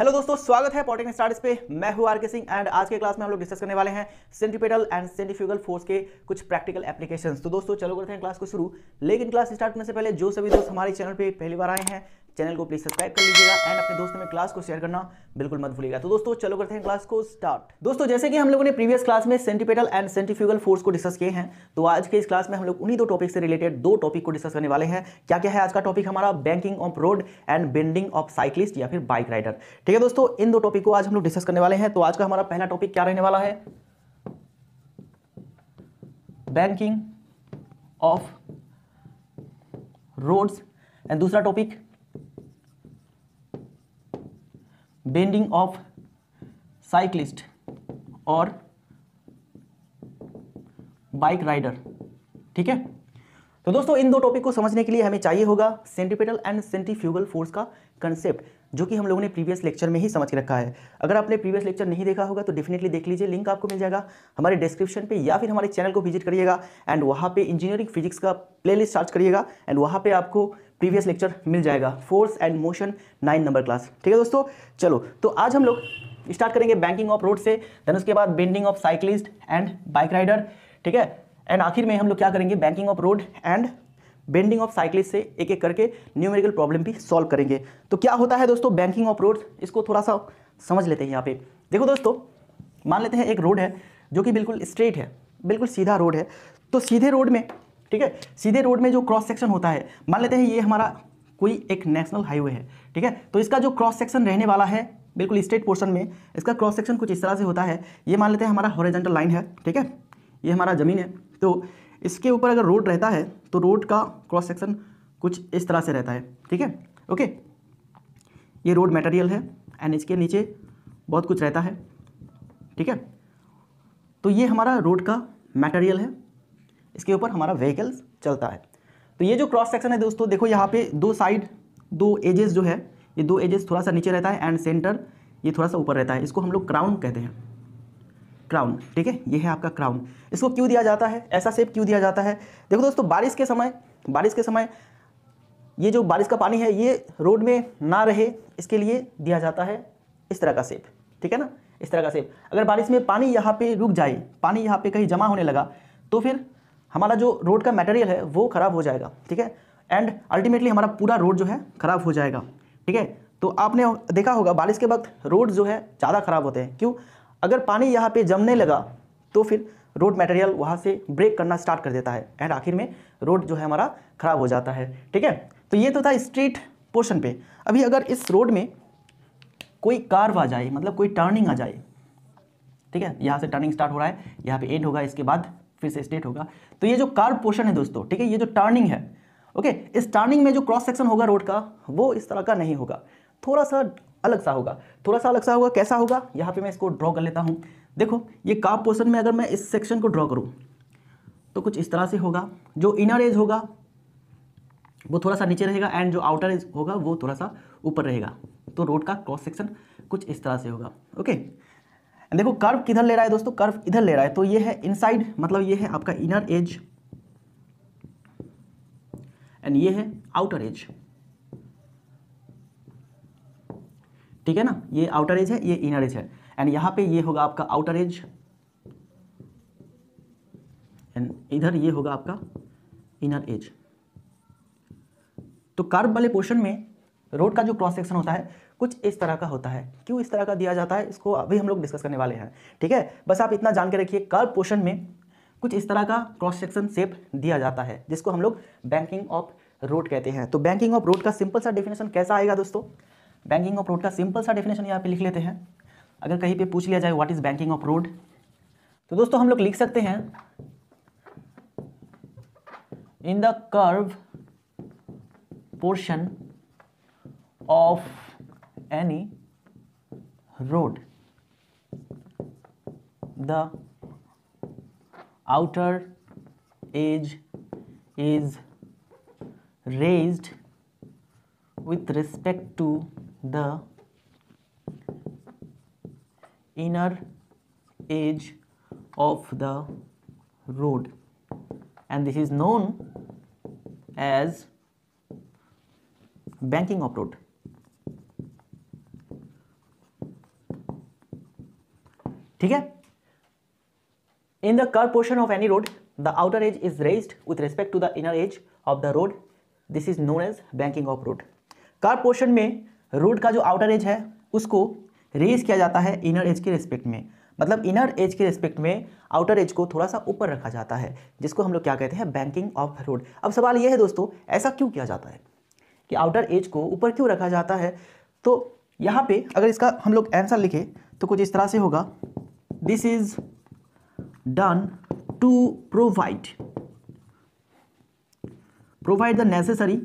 Hello दोस्तों स्वागत है पॉटिंग स्टार्ट पे मैं हूं आरके सिंह एंड आज के क्लास में हम लोग डिस्कस करने वाले हैं सेंट्रीपेटल एंड सेंट्रीफ्यूगल फोर्स के कुछ प्रैक्टिकल एप्लीकेशंस तो दोस्तों चलो करते हैं क्लास को शुरू लेकिन क्लास स्टार्ट करने से पहले जो सभी दोस्त हमारे चैनल पे पहली बार आए हैं चैनल को प्लीज सब्सक्राइब कर लीजिएगा एंड अपने दोस्तों में क्लास को शेयर करना बिल्कुल मत भूलिएगा तो दोस्तों चलो करते हैं क्लास को स्टार्ट दोस्तों जैसे कि हम लोगों ने प्रीवियस क्लास में सेंटिपेटल एंड सेंटिफ्यूगल फोर्स को डिस्कस किए हैं तो आज के इस क्लास में हम लोग उन्हीं दो टॉपिक से रिलेटेड दो टॉपिक को डिस्कस करने वाले हैं क्या क्या है आज का टॉपिक हमारा banking of road and bending of cyclist या फिर बाइक राइडर ठीक है दोस्तों इन दो टॉपिक को आज हम लोग डिस्कस करने वाले हैं तो आज का हमारा पहला टॉपिक क्या रहने वाला है बैंकिंग ऑफ रोड्स एंड दूसरा टॉपिक बेंडिंग ऑफ साइक्लिस्ट और बाइक राइडर ठीक है तो दोस्तों इन दो टॉपिक को समझने के लिए हमें चाहिए होगा सेंटिपेटल एंड सेंटिफ्यूगल फोर्स का कंसेप्ट जो कि हम लोगों ने प्रीवियस लेक्चर में ही समझ के रखा है अगर आपने प्रीवियस लेक्चर नहीं देखा होगा तो डेफिनेटली देख लीजिए लिंक आपको मिल जाएगा हमारे डिस्क्रिप्शन पे या फिर हमारे चैनल को विजिट करिएगा एंड वहाँ पे इंजीनियरिंग फिजिक्स का प्लेलिस्ट सर्च करिएगा एंड वहाँ पे आपको प्रीवियस लेक्चर मिल जाएगा force and motion nine number class ठीक है दोस्तों चलो तो आज हम लोग स्टार्ट करेंगे बैंकिंग ऑफ रोड से देन उसके बाद bending of cyclist and bike rider ठीक है एंड आखिर में हम लोग क्या करेंगे banking of road and bending of cyclist से एक एक करके न्यूमेरिकल प्रॉब्लम भी सॉल्व करेंगे तो क्या होता है दोस्तों बैंकिंग ऑफ रोड इसको थोड़ा सा समझ लेते हैं यहाँ पे देखो दोस्तों मान लेते हैं एक रोड है जो कि बिल्कुल स्ट्रेट है बिल्कुल सीधा रोड है तो सीधे रोड में ठीक है सीधे रोड में जो क्रॉस सेक्शन होता है मान लेते हैं ये हमारा कोई एक नेशनल हाईवे है ठीक है तो इसका जो क्रॉस सेक्शन रहने वाला है बिल्कुल स्ट्रेट पोर्शन में इसका क्रॉस सेक्शन कुछ इस तरह से होता है ये मान लेते हैं हमारा हॉरिजेंटल लाइन है ठीक है ये हमारा ज़मीन है तो इसके ऊपर अगर रोड रहता है तो रोड का क्रॉस सेक्शन कुछ इस तरह से रहता है ठीक है ओके ये रोड मटेरियल है एंड इसके नीचे बहुत कुछ रहता है ठीक है तो ये हमारा रोड का मटेरियल है इसके ऊपर हमारा व्हीकल्स चलता है तो ये जो क्रॉस सेक्शन है दोस्तों देखो यहाँ पे दो साइड दो एजेस जो है ये दो एजेस थोड़ा सा नीचे रहता है एंड सेंटर ये थोड़ा सा ऊपर रहता है इसको हम लोग क्राउन कहते हैं क्राउन ठीक है ये है आपका क्राउन इसको क्यों दिया जाता है ऐसा सेप क्यों दिया जाता है देखो दोस्तों बारिश के समय बारिश के समय ये जो बारिश का पानी है ये रोड में ना रहे इसके लिए दिया जाता है इस तरह का सेप ठीक है ना इस तरह का सेप अगर बारिश में पानी यहाँ पे रुक जाए पानी यहाँ पे कहीं जमा होने लगा तो फिर हमारा जो रोड का मटेरियल है वो ख़राब हो जाएगा ठीक है एंड अल्टीमेटली हमारा पूरा रोड जो है ख़राब हो जाएगा ठीक है तो आपने देखा होगा बारिश के वक्त रोड जो है ज़्यादा ख़राब होते हैं क्यों अगर पानी यहाँ पे जमने लगा तो फिर रोड मटेरियल वहाँ से ब्रेक करना स्टार्ट कर देता है एंड आखिर में रोड जो है हमारा ख़राब हो जाता है ठीक है तो ये तो था स्ट्रीट पोर्शन पे अभी अगर इस रोड में कोई कार आ जाए मतलब कोई टर्निंग आ जाए ठीक है यहाँ से टर्निंग स्टार्ट हो रहा है यहाँ पे एंड होगा इसके बाद फिर से स्टेट होगा तो ये जो कार्व पोर्शन है दोस्तों ठीक है ये जो टर्निंग है ओके इस टर्निंग में जो क्रॉस सेक्शन होगा रोड का वो इस तरह का नहीं होगा थोड़ा सा अलग सा होगा थोड़ा सा अलग सा होगा कैसा होगा यहाँ पे मैं इसको ड्रॉ कर लेता हूँ देखो ये काप पोर्सन में अगर मैं इस सेक्शन को ड्रॉ करूँ तो कुछ इस तरह से होगा जो इनर एज होगा वो थोड़ा सा नीचे रहेगा एंड जो आउटर एज होगा वो थोड़ा सा ऊपर रहेगा तो रोड का क्रॉस सेक्शन कुछ इस तरह से होगा ओके देखो कर्व किधर ले रहा है दोस्तों कर्व इधर ले रहा है तो ये है इनसाइड मतलब ये है आपका इनर एज एंड ये है आउटर एज ठीक है ना ये आउटर एज है ये इनर एज है एंड यहाँ पे ये होगा आपका आउटर एज एंड इधर ये होगा आपका इनर एज तो कार्ब वाले पोर्शन में रोड का जो क्रॉस सेक्शन होता है कुछ इस तरह का होता है क्यों इस तरह का दिया जाता है इसको अभी हम लोग डिस्कस करने वाले हैं ठीक है बस आप इतना जान के रखिए कर्व पोर्शन में कुछ इस तरह का क्रॉस सेक्शन सेप दिया जाता है जिसको हम लोग बैंकिंग ऑफ रोड कहते हैं तो बैंकिंग ऑफ रोड का सिंपल सा डेफिनेशन कैसा आएगा दोस्तों बैंकिंग ऑफ रोड का सिंपल सा डेफिनेशन यहाँ पे लिख लेते हैं अगर कहीं पे पूछ लिया जाए what is banking of road तो दोस्तों हम लोग लिख सकते हैं in the curve portion of any road the outer edge is raised with respect to the inner edge of the road and this is known as banking of road. ठीक है In the curved portion of any road, the outer edge is raised with respect to the inner edge of the road. This is known as banking of road. Curved portion में road का जो outer as है उसको raise किया जाता है inner edge के respect में मतलब इनर एज के रिस्पेक्ट में आउटर एज को थोड़ा सा ऊपर रखा जाता है जिसको हम लोग क्या कहते हैं बैंकिंग ऑफ रोड अब सवाल ये है दोस्तों ऐसा क्यों किया जाता है कि आउटर एज को ऊपर क्यों रखा जाता है तो यहाँ पे अगर इसका हम लोग आंसर लिखें तो कुछ इस तरह से होगा this is done to provide provide the necessary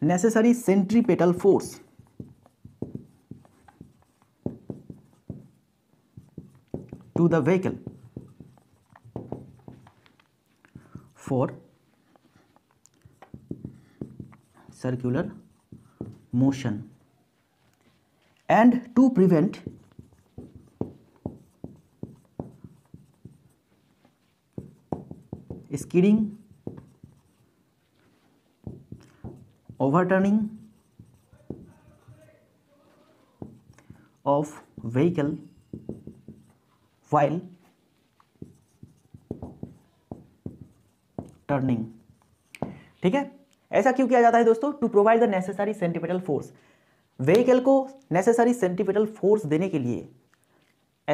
necessary centripetal force to the vehicle for circular motion and to prevent skidding overturning of vehicle while turning ठीक है ऐसा क्यों किया जाता है दोस्तों to provide the necessary centripetal force vehicle को necessary centripetal force देने के लिए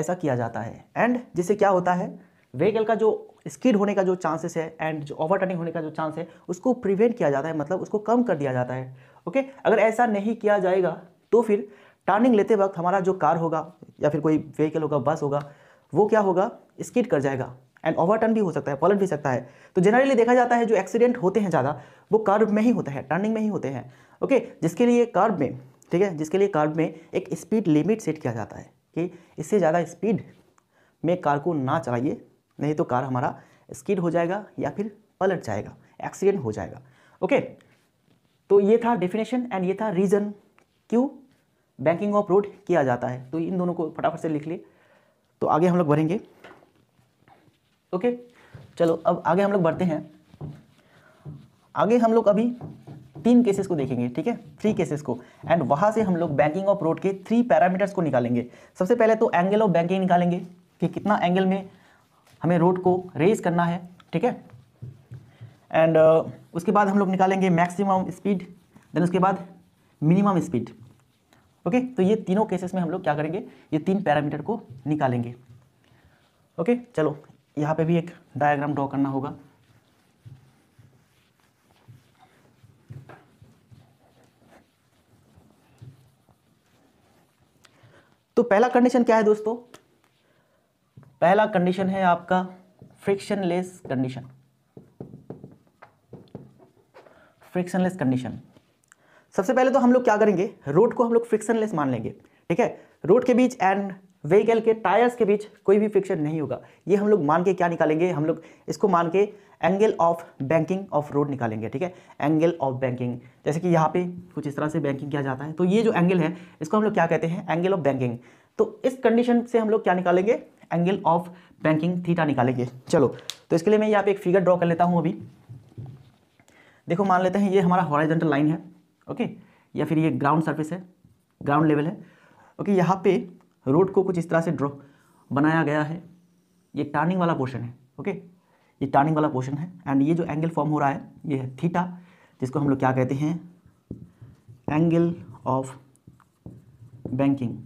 ऐसा किया जाता है एंड जिससे क्या होता है व्हीकल का जो स्कीड होने का जो चांसेस है एंड जो टर्निंग होने का जो चांस है उसको प्रिवेंट किया जाता है मतलब उसको कम कर दिया जाता है ओके अगर ऐसा नहीं किया जाएगा तो फिर टर्निंग लेते वक्त हमारा जो कार होगा या फिर कोई व्हीकल होगा बस होगा वो क्या होगा स्कीड कर जाएगा एंड ओवरटर्न भी हो सकता है पलट भी सकता है तो जनरली देखा जाता है जो एक्सीडेंट होते हैं ज़्यादा वो कार में ही होता है टर्निंग में ही होते हैं ओके जिसके लिए कार में ठीक है जिसके लिए कार में एक स्पीड लिमिट सेट किया जाता है कि इससे ज़्यादा स्पीड में कार को ना चलाइए नहीं तो कार हमारा स्किड हो जाएगा या फिर पलट जाएगा एक्सीडेंट हो जाएगा ओके तो ये था डेफिनेशन एंड ये था रीज़न क्यों बैंकिंग ऑफ रोड किया जाता है तो इन दोनों को फटाफट से लिख लिए तो आगे हम लोग बढ़ेंगे ओके चलो अब आगे हम लोग बढ़ते हैं आगे हम लोग अभी तीन केसेस को देखेंगे ठीक है थ्री केसेस को एंड वहाँ से हम लोग बैंकिंग ऑफ रोड के थ्री पैरामीटर्स को निकालेंगे सबसे पहले तो एंगल ऑफ बैंकिंग निकालेंगे कि कितना एंगल में हमें रोड को रेज करना है ठीक है एंड uh, उसके बाद हम लोग निकालेंगे मैक्सिमम स्पीड देन उसके बाद मिनिमम स्पीड ओके तो ये तीनों केसेस में हम लोग क्या करेंगे ये तीन पैरामीटर को निकालेंगे ओके okay, चलो यहाँ पे भी एक डायग्राम ड्रॉ करना होगा तो पहला कंडीशन क्या है दोस्तों पहला कंडीशन है आपका फ्रिक्शनलेस कंडीशन फ्रिक्शनलेस कंडीशन सबसे पहले तो हम लोग क्या करेंगे रोड को हम लोग फ्रिक्शनलेस मान लेंगे ठीक है रोड के बीच एंड व्हीकल के टायर्स के बीच कोई भी फ्रिक्शन नहीं होगा ये हम लोग मान के क्या निकालेंगे हम लोग इसको मान के angle of banking of road निकालेंगे ठीक है एंगल ऑफ बैंकिंग जैसे कि यहाँ पे कुछ इस तरह से बैंकिंग किया जाता है तो ये जो एंगल है इसको हम लोग क्या कहते हैं एंगल ऑफ बैंकिंग तो इस कंडीशन से हम लोग क्या निकालेंगे एंगल ऑफ बैंकिंग थीटा निकालेंगे चलो तो इसके लिए मैं यहाँ पे एक फिगर ड्रॉ कर लेता हूँ अभी देखो मान लेते हैं ये हमारा हॉराइजेंटल लाइन है ओके या फिर ये ग्राउंड सर्फेस है ग्राउंड लेवल है ओके यहाँ पे रोड को कुछ इस तरह से ड्रॉ बनाया गया है ये टर्निंग वाला पोर्शन है ओके ये टर्निंग वाला पोर्शन है एंड ये जो एंगल फॉर्म हो रहा है ये है थीटा जिसको हम लोग क्या कहते हैं एंगल ऑफ बैंकिंग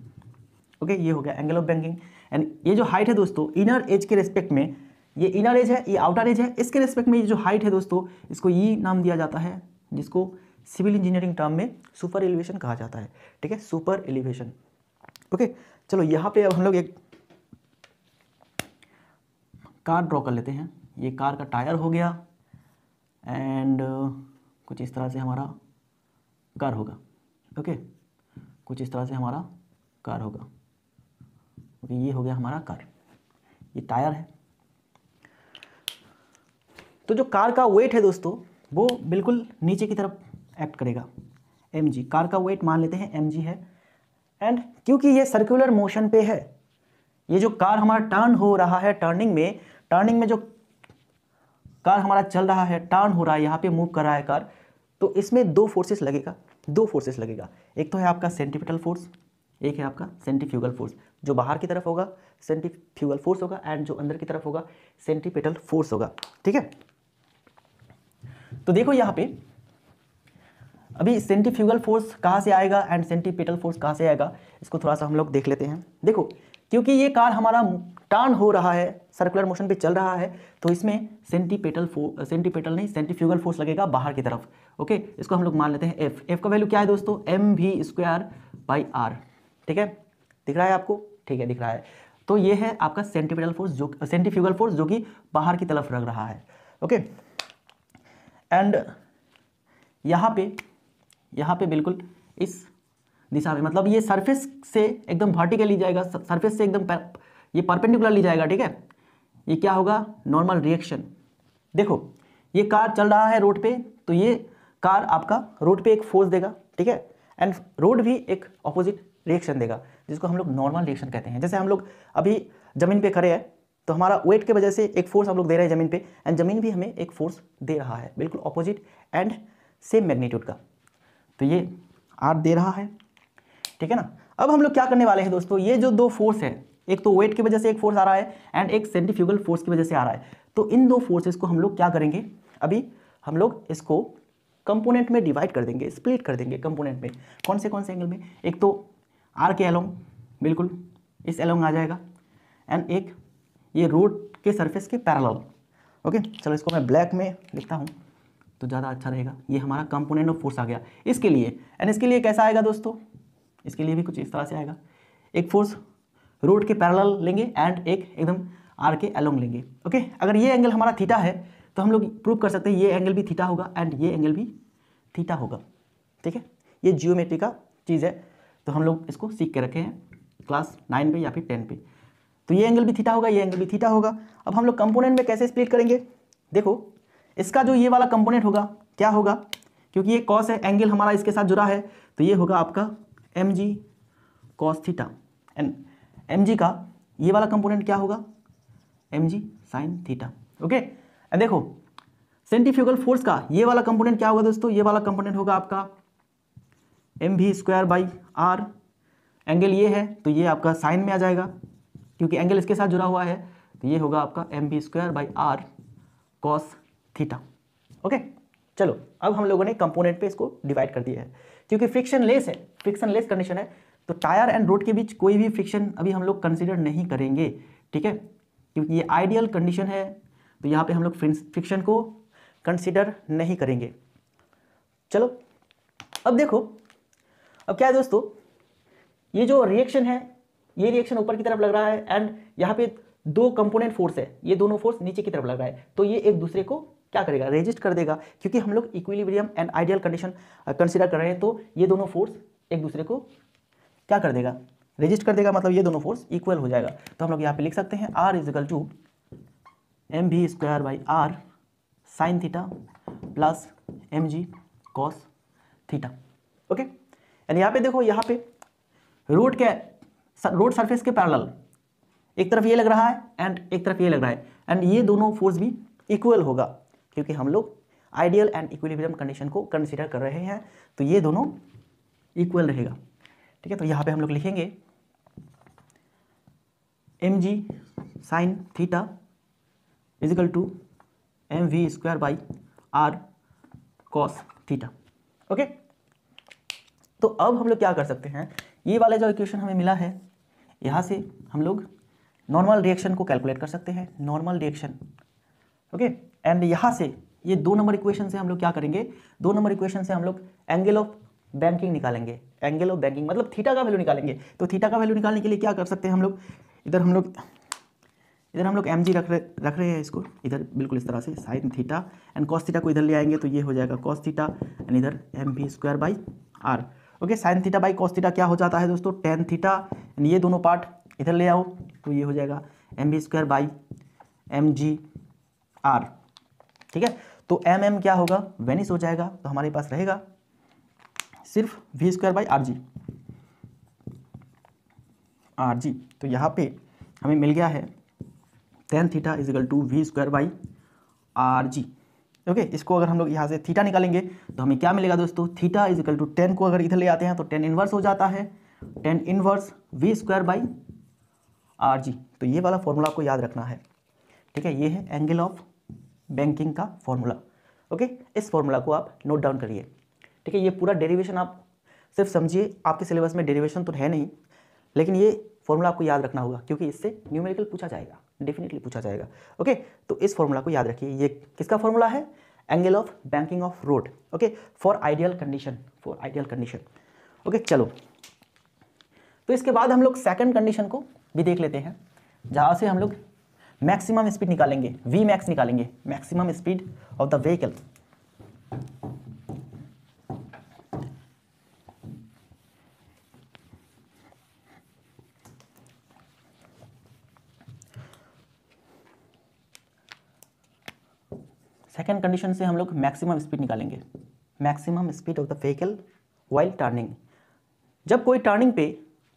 ओके ये हो गया एंगल ऑफ बैंकिंग एंड ये जो हाइट है दोस्तों इनर एज के रेस्पेक्ट में ये इनर एज है ये आउटर एज है इसके रेस्पेक्ट में ये जो हाइट है दोस्तों इसको ये नाम दिया जाता है जिसको सिविल इंजीनियरिंग टर्म में सुपर एलिवेशन कहा जाता है ठीक है सुपर एलिवेशन ओके चलो यहाँ पे अब हम लोग एक कार ड्रॉ कर लेते हैं ये कार का टायर हो गया एंड uh, कुछ इस तरह से हमारा कार होगा ओके कुछ इस तरह से हमारा कार होगा ओके ये हो गया हमारा कार ये टायर है तो जो कार का वेट है दोस्तों वो बिल्कुल नीचे की तरफ एक्ट करेगा एम कार का वेट मान लेते हैं एम है एंड क्योंकि ये सर्कुलर मोशन पे है ये जो कार हमारा टर्न हो रहा है टर्निंग में टर्निंग में जो कार हमारा चल रहा है टर्न हो रहा है यहाँ पे मूव कर रहा है कार तो इसमें दो फोर्सेस लगेगा दो फोर्सेस लगेगा एक तो है आपका सेंटिपिटल फोर्स एक है आपका सेंटिफ्यूगल फोर्स जो बाहर की तरफ होगा सेंट्रीफ्यूगल फोर्स होगा एंड जो अंदर की तरफ होगा सेंट्रीपेटल फोर्स होगा ठीक है तो देखो यहाँ पे अभी सेंट्रीफ्यूगल फोर्स कहां से आएगा एंड सेंट्रीपेटल फोर्स कहां से आएगा इसको थोड़ा सा हम लोग देख लेते हैं देखो क्योंकि ये कार हमारा टर्न हो रहा है सर्कुलर मोशन पे चल रहा है तो इसमें सेंटीपेटल फो सेंटीपेटल नहीं सेंटीफ्यूगल फोर्स लगेगा बाहर की तरफ ओके इसको हम लोग मान लेते हैं एफ एफ का वैल्यू क्या है दोस्तों M V square by R ठीक है दिख रहा है आपको ठीक है दिख रहा है तो ये है आपका सेंटिपिटल फोर्स जो सेंटिफ्यूगल फोर्स जो कि बाहर की तरफ रख रहा है ओके एंड यहाँ पे यहाँ पे बिल्कुल इस दिशा में मतलब ये सरफेस से एकदम वर्टिकली जाएगा सरफेस से एकदम ये परपेंडिकुलर ली जाएगा ठीक है ये क्या होगा नॉर्मल रिएक्शन देखो ये कार चल रहा है रोड पे तो ये कार आपका रोड पे एक फोर्स देगा ठीक है एंड रोड भी एक ऑपोजिट रिएक्शन देगा जिसको हम लोग नॉर्मल रिएक्शन कहते हैं जैसे हम लोग अभी ज़मीन पे खड़े हैं तो हमारा वेट की वजह से एक फोर्स हम लोग दे रहे हैं ज़मीन पे एंड ज़मीन भी हमें एक फोर्स दे रहा है बिल्कुल अपोजिट एंड सेम मैग्नीट्यूड का तो ये आर दे रहा है ठीक है ना अब हम लोग क्या करने वाले हैं दोस्तों ये जो दो फोर्स है एक तो वेट की वजह से एक फोर्स आ रहा है एंड एक सेंटिफ्यूगल फोर्स की वजह से आ रहा है तो इन दो फोर्सेस को हम लोग क्या करेंगे अभी हम लोग इसको कंपोनेंट में डिवाइड कर देंगे स्प्लिट कर देंगे कंपोनेंट में कौन से कौन से एंगल में एक तो आर के एलोंग बिल्कुल इस एलोंग आ जाएगा एंड एक ये रोड के सरफेस के पैरल ओके चलो इसको मैं ब्लैक में लिखता हूँ तो ज़्यादा अच्छा रहेगा ये हमारा कंपोनेंट ऑफ फोर्स आ गया इसके लिए एंड इसके लिए कैसा आएगा दोस्तों इसके लिए भी कुछ इस तरह से आएगा एक फोर्स रोड के पैरेलल लेंगे एंड एक एकदम आर के एलोंग लेंगे ओके अगर ये एंगल हमारा थीटा है तो हम लोग प्रूव कर सकते हैं ये एंगल भी थीटा होगा एंड ये एंगल भी थीटा होगा ठीक है ये जियोमेट्री का चीज़ है तो हम लोग इसको सीख के रखे हैं क्लास नाइन पे या फिर टेन पे तो ये एंगल भी थीटा होगा ये एंगल भी थीटा होगा अब हम लोग कंपोनेंट में कैसे स्प्लिट करेंगे देखो इसका जो ये वाला कंपोनेंट होगा क्या होगा क्योंकि ये कॉस है एंगल हमारा इसके साथ जुड़ा है तो ये होगा आपका M G cos theta and M G का ये वाला कंपोनेंट क्या होगा M G sine theta okay and देखो सेंटिफ्यूगल फोर्स का ये वाला कंपोनेंट क्या होगा दोस्तों ये वाला कंपोनेंट होगा आपका M V square by R angle ये है तो ये आपका साइन में आ जाएगा क्योंकि एंगल इसके साथ जुड़ा हुआ है तो ये होगा आपका M V square by are cos theta okay चलो अब हम लोगों ने कंपोनेंट पे इसको डिवाइड कर दिया है क्योंकि फ्रिक्शन लेस है फ्रिक्शन लेस कंडीशन है तो टायर एंड रोड के बीच कोई भी फ्रिक्शन अभी हम लोग कंसिडर नहीं करेंगे ठीक है क्योंकि ये आइडियल कंडीशन है तो यहाँ पे हम लोग फ्रिक्शन को कंसिडर नहीं करेंगे चलो अब देखो अब क्या है दोस्तों ये जो रिएक्शन है ये रिएक्शन ऊपर की तरफ लग रहा है एंड यहाँ पे दो कंपोनेंट फोर्स है ये दोनों फोर्स नीचे की तरफ लग रहा है तो ये एक दूसरे को क्या करेगा रेजिस्ट कर देगा क्योंकि हम लोग equilibrium and ideal condition consider कर रहे हैं तो ये दोनों फोर्स एक दूसरे को क्या कर देगा रेजिस्ट कर देगा मतलब ये दोनों फोर्स इक्वल हो जाएगा तो हम लोग यहाँ पे लिख सकते हैं R equal to M V square by R sine theta plus M G cos theta okay and यहाँ पे देखो यहाँ पे रोड के रोड सरफेस के पैरल एक तरफ ये लग रहा है एंड एक तरफ ये लग रहा है एंड ये दोनों फोर्स भी इक्वल होगा क्योंकि हम लोग आइडियल एंड इक्विलिब्रियम कंडीशन को कंसिडर कर रहे हैं तो ये दोनों इक्वल रहेगा ठीक है तो यहाँ पे हम लोग लिखेंगे M G sine theta is equal to M V square by are cos theta okay तो अब हम लोग क्या कर सकते हैं ये वाला जो इक्वेशन हमें मिला है यहाँ से हम लोग नॉर्मल रिएक्शन को कैलकुलेट कर सकते हैं नॉर्मल रिएक्शन ओके एंड यहाँ से ये दो नंबर इक्वेशन से हम लोग क्या करेंगे दो नंबर इक्वेशन से हम लोग एंगल ऑफ बैंकिंग निकालेंगे एंगल ऑफ बैंकिंग मतलब थीटा का वैल्यू निकालेंगे तो थीटा का वैल्यू निकालने के लिए क्या कर सकते हैं हम लोग इधर हम लोग इधर हम लोग एम जी रख रहे रख रहे हैं इसको इधर बिल्कुल इस तरह से sine theta and cos theta को इधर ले आएंगे तो ये हो जाएगा कॉस थीटा एंड इधर M V square by R okay sine theta by cos theta क्या हो जाता है दोस्तों टेन थीटा ये दोनों पार्ट इधर ले आओ तो ये हो जाएगा M V square by M G R ठीक है तो एम mm एम क्या होगा वेनिस हो जाएगा तो हमारे पास रहेगा सिर्फ V square by are G R G तो यहाँ पे हमें मिल गया है tan theta is equal to we square by are G okay इसको अगर हम लोग यहाँ से थीटा निकालेंगे तो हमें क्या मिलेगा दोस्तों theta is equal to tan को अगर इधर ले आते हैं तो टेन इन्वर्स हो जाता है tan inverse V square by are G तो ये वाला फॉर्मूला आपको याद रखना है ठीक है ये है एंगल ऑफ बैंकिंग का फॉर्मूला ओके इस फॉर्मूला को आप नोट डाउन करिए ठीक है ये पूरा डेरिवेशन आप सिर्फ समझिए आपके सिलेबस में डेरिवेशन तो है नहीं लेकिन ये फॉर्मूला आपको याद रखना होगा क्योंकि इससे न्यूमेरिकल पूछा जाएगा डेफिनेटली पूछा जाएगा ओके तो इस फॉर्मूला को याद रखिए ये किसका फॉर्मूला है angle of banking of road okay for ideal condition for ideal condition okay चलो तो इसके बाद हम लोग सेकेंड कंडीशन को भी देख लेते हैं जहाँ से हम लोग मैक्सिमम स्पीड निकालेंगे वी मैक्स निकालेंगे maximum speed of the vehicle second condition से हम लोग मैक्सिमम स्पीड निकालेंगे maximum speed of the vehicle while turning जब कोई टर्निंग पे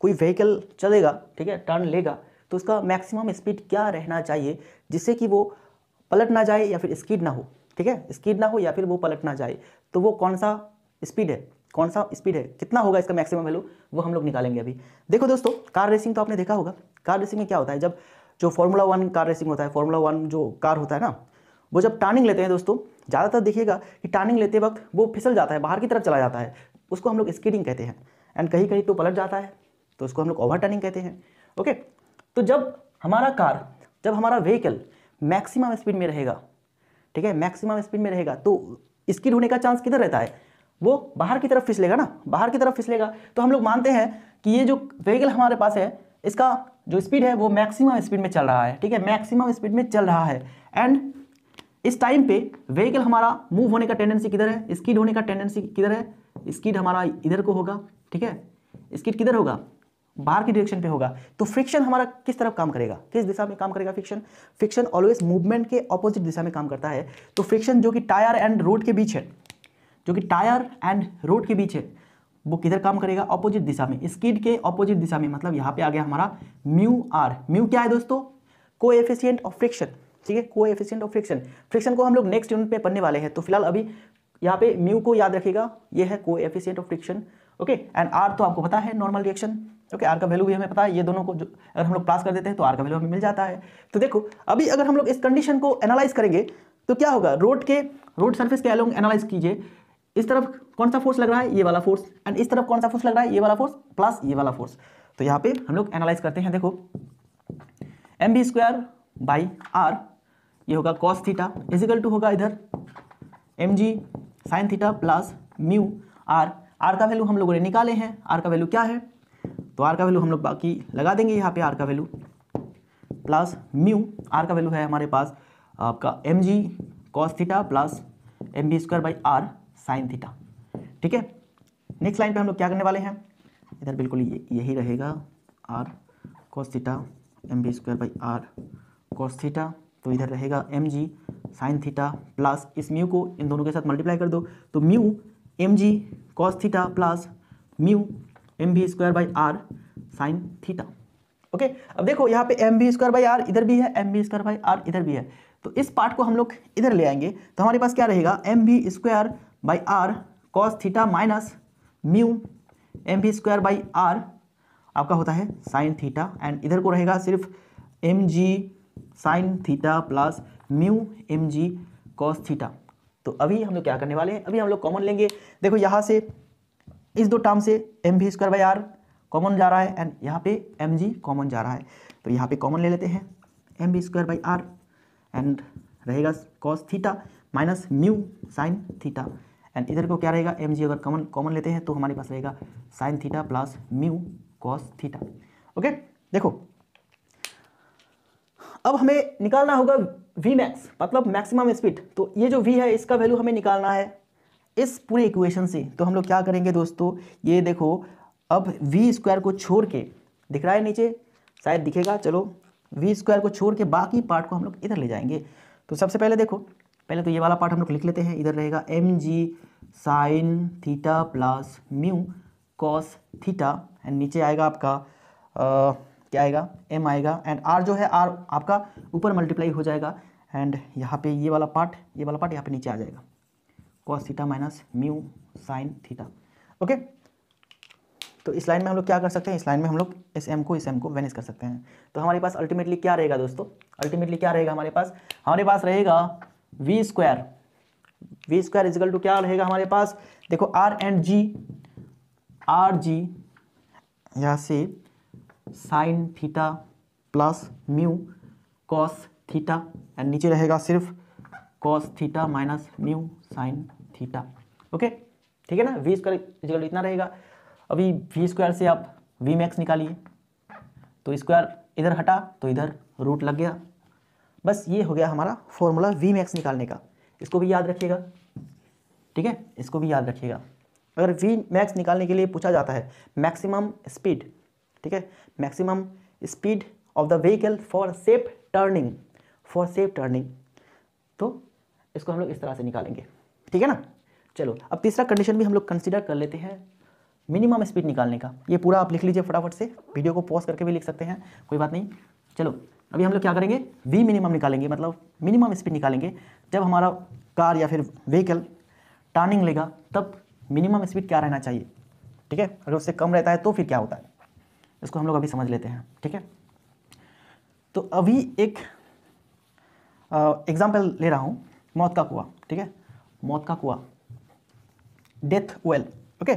कोई व्हीकल चलेगा ठीक है टर्न लेगा तो उसका मैक्सिमम स्पीड क्या रहना चाहिए जिससे कि वो पलट ना जाए या फिर स्कीड ना हो ठीक है स्कीड ना हो या फिर वो पलट ना जाए तो वो कौन सा स्पीड है कौन सा स्पीड है कितना होगा इसका मैक्सिमम वैल्यू वो हम लोग निकालेंगे अभी देखो दोस्तों कार रेसिंग तो आपने देखा होगा कार रेसिंग में क्या होता है जब जो फॉर्मूला वन कार रेसिंग होता है फॉर्मूला वन जो कार होता है ना वो जब टर्निंग लेते हैं दोस्तों ज़्यादातर देखिएगा कि टर्निंग लेते वक्त वो फिसल जाता है बाहर की तरफ चला जाता है उसको हम लोग स्कीडिंग कहते हैं एंड कहीं कहीं तो पलट जाता है तो उसको हम लोग ओवर टर्निंग कहते हैं ओके तो जब हमारा कार जब हमारा व्हीकल मैक्सिमम स्पीड में रहेगा ठीक है मैक्सिमम स्पीड में रहेगा तो स्कीड होने का चांस किधर रहता है वो बाहर की तरफ फिसलेगा ना बाहर की तरफ फिसलेगा तो हम लोग मानते हैं कि ये जो व्हीकल हमारे पास है इसका जो स्पीड है वो मैक्सिमम स्पीड में चल रहा है ठीक है मैक्सिमम स्पीड में चल रहा है एंड इस टाइम पे व्हीकल हमारा मूव होने का टेंडेंसी किधर है स्कीड होने का टेंडेंसी किधर है स्कीड हमारा इधर को होगा ठीक है स्कीड किधर होगा बाहर की डायरेक्शन पे होगा तो फ्रिक्शन हमारा किस तरफ काम करेगा किस दिशा में काम करेगा फ्रिक्शन फ्रिक्शन ऑलवेज मूवमेंट के ऑपोजिट दिशा में काम करता है तो फ्रिक्शन जो कि टायर एंड रोड के बीच है जो कि टायर एंड रोड के बीच है वो किधर काम करेगा ऑपोजिट दिशा में स्कीड के ऑपोजिट दिशा में मतलब यहाँ पे आ गया हमारा म्यू आर म्यू क्या है दोस्तों को एफिशियंट ऑफ फ्रिक्शन ठीक है कोएफिशिएंट ऑफ फ्रिक्शन फ्रिक्शन को हम लोग नेक्स्ट यूनिट में पढ़ने वाले हैं तो फिलहाल अभी यहाँ पे म्यू को याद रखिएगा ये है coefficient of friction okay and R तो आपको पता है नॉर्मल रिएक्शन ओके आर का वैल्यू भी हमें पता है ये दोनों को जो अगर हम लोग पास कर देते हैं तो आर का वैल्यू हमें मिल जाता है तो देखो अभी अगर हम लोग इस कंडीशन को एनालाइज करेंगे तो क्या होगा रोड के रोड सर्फेस के अलोंग एनालाइज कीजिए इस तरफ कौन सा फोर्स लग रहा है ये वाला फोर्स एंड इस तरफ कौन सा फोर्स लग रहा है ये वाला फोर्स प्लस ये वाला फोर्स तो यहाँ पे हम लोग एनालाइज करते हैं देखो M V square by R ये होगा कॉस थीटा इजिकल टू होगा इधर M G sine theta plus mu R R का वैल्यू हम लोगों ने निकाले हैं आर का वैल्यू क्या है तो आर का वैल्यू हम लोग बाकी लगा देंगे यहाँ पे आर का वैल्यू प्लस म्यू आर का वैल्यू है हमारे पास आपका M G cos theta plus M V square by R sine theta ठीक है नेक्स्ट लाइन पे हम लोग क्या करने वाले हैं इधर बिल्कुल ये यही रहेगा R cos theta M V square by are cos theta तो इधर रहेगा M G sine theta plus इस म्यू को इन दोनों के साथ मल्टीप्लाई कर दो तो mu M G cos theta plus mu M V square by R sine theta okay अब देखो यहाँ पे M V square by R इधर भी है M V square by R इधर भी है तो इस पार्ट को हम लोग इधर ले आएंगे तो हमारे पास क्या रहेगा M V square by are cos theta minus mu M V square by R आपका होता है साइन थीटा एंड इधर को रहेगा सिर्फ M G sine theta plus mu M G cos theta तो अभी हम लोग क्या करने वाले हैं अभी हम लोग कॉमन लेंगे देखो यहाँ से इस दो टर्म से M V square by R common जा रहा है एंड यहाँ पे एम जी कॉमन जा रहा है तो यहाँ पे कॉमन ले लेते हैं M V square by R and रहेगा cos theta minus mu sine theta and इधर को क्या रहेगा एम जी अगर कॉमन कॉमन लेते हैं तो हमारे पास रहेगा sine theta plus mu cos theta okay देखो अब हमें निकालना होगा वी मैक्स मतलब मैक्सिमम स्पीड तो ये जो वी है इसका वैल्यू हमें निकालना है इस पूरे इक्वेशन से तो हम लोग क्या करेंगे दोस्तों ये देखो अब वी स्क्वायर को छोड़ के दिख रहा है नीचे शायद दिखेगा चलो वी स्क्वायर को छोड़ के बाकी पार्ट को हम लोग इधर ले जाएंगे तो सबसे पहले देखो पहले तो ये वाला पार्ट हम लोग लिख लेते हैं इधर रहेगा M G sine theta plus mu cos theta and नीचे आएगा आपका आ, क्या आएगा एम आएगा एंड आर जो है आर आपका ऊपर मल्टीप्लाई हो जाएगा एंड यहाँ पे ये वाला पार्ट ये वाला पार्ट यहाँ पे नीचे आ जाएगा cos theta minus mu sine theta okay तो इस लाइन में हम लोग क्या कर सकते हैं इस लाइन में हम लोग इस एम को इस एम को वेनिस कर सकते हैं तो हमारे पास अल्टीमेटली क्या रहेगा दोस्तों अल्टीमेटली क्या रहेगा हमारे पास हमारे पास रहेगा we square V square equal to क्या रहेगा हमारे पास देखो R and G R G यहाँ से sine theta plus mu cos theta and नीचे रहेगा सिर्फ cos theta minus mu sine theta okay ठीक है ना वी स्क्वायर इतना रहेगा अभी वी स्क्वायर से आप वी मैक्स निकालिए तो स्क्वायर इधर हटा तो इधर रूट लग गया बस ये हो गया हमारा फॉर्मूला वी मैक्स निकालने का इसको भी याद रखिएगा ठीक है इसको भी याद रखिएगा अगर वी मैक्स निकालने के लिए पूछा जाता है मैक्सिमम स्पीड ठीक है maximum speed of the vehicle for safe turning for safe turning तो इसको हम लोग इस तरह से निकालेंगे ठीक है ना चलो अब तीसरा कंडीशन भी हम लोग कंसिडर कर लेते हैं मिनिमम स्पीड निकालने का ये पूरा आप लिख लीजिए फटाफट से वीडियो को पॉज करके भी लिख सकते हैं कोई बात नहीं चलो अभी हम लोग क्या करेंगे वी मिनिमम निकालेंगे मतलब मिनिमम स्पीड निकालेंगे जब हमारा कार या फिर व्हीकल टर्निंग लेगा तब मिनिमम स्पीड क्या रहना चाहिए ठीक है अगर उससे कम रहता है तो फिर क्या होता है इसको हम लोग अभी समझ लेते हैं ठीक है तो अभी एक एग्जाम्पल ले रहा हूँ मौत का कुआ ठीक है मौत का कुआ डेथ वेल ओके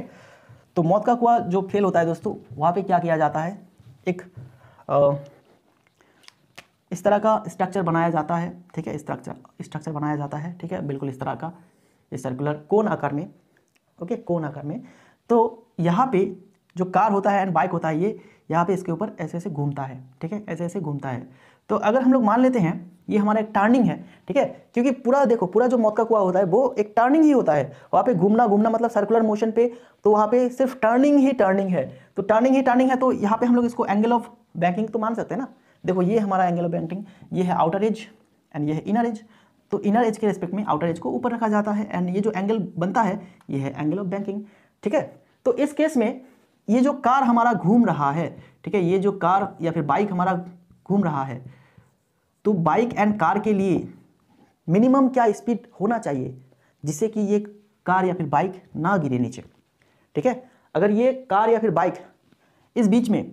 तो मौत का कुआ जो खेल होता है दोस्तों वहाँ पे क्या किया जाता है एक आ, इस तरह का स्ट्रक्चर बनाया जाता है ठीक है स्ट्रक्चर स्ट्रक्चर बनाया जाता है ठीक है बिल्कुल इस तरह का सर्कुलर कोन आकार में ओके कोन आकार में तो यहाँ पे जो कार होता है एंड बाइक होता है ये यहाँ पे इसके ऊपर ऐसे ऐसे घूमता है ठीक है ऐसे ऐसे घूमता है तो अगर हम लोग मान लेते हैं ये हमारा एक टर्निंग है ठीक है क्योंकि पूरा देखो पूरा जो मौत का कुआ होता है वो एक टर्निंग ही होता है वहाँ पे घूमना घूमना मतलब सर्कुलर मोशन पे तो वहाँ पे सिर्फ टर्निंग ही टर्निंग है तो टर्निंग ही टर्निंग है तो यहाँ पे हम लोग इसको एंगल ऑफ बैंकिंग तो मान सकते हैं ना देखो ये हमारा एंगल ऑफ बैंकिंग ये है आउटर एज एंड ये है इनर एज तो इनर एज के रिस्पेक्ट में आउटर एज को ऊपर रखा जाता है एंड ये जो एंगल बनता है ये है एंगल ऑफ बैंकिंग ठीक है तो इस केस में ये जो कार हमारा घूम रहा है ठीक है ये जो कार या फिर बाइक हमारा घूम रहा है तो बाइक एंड कार के लिए मिनिमम क्या स्पीड होना चाहिए जिससे कि ये कार या फिर बाइक ना गिरे नीचे ठीक है अगर ये कार या फिर बाइक इस बीच में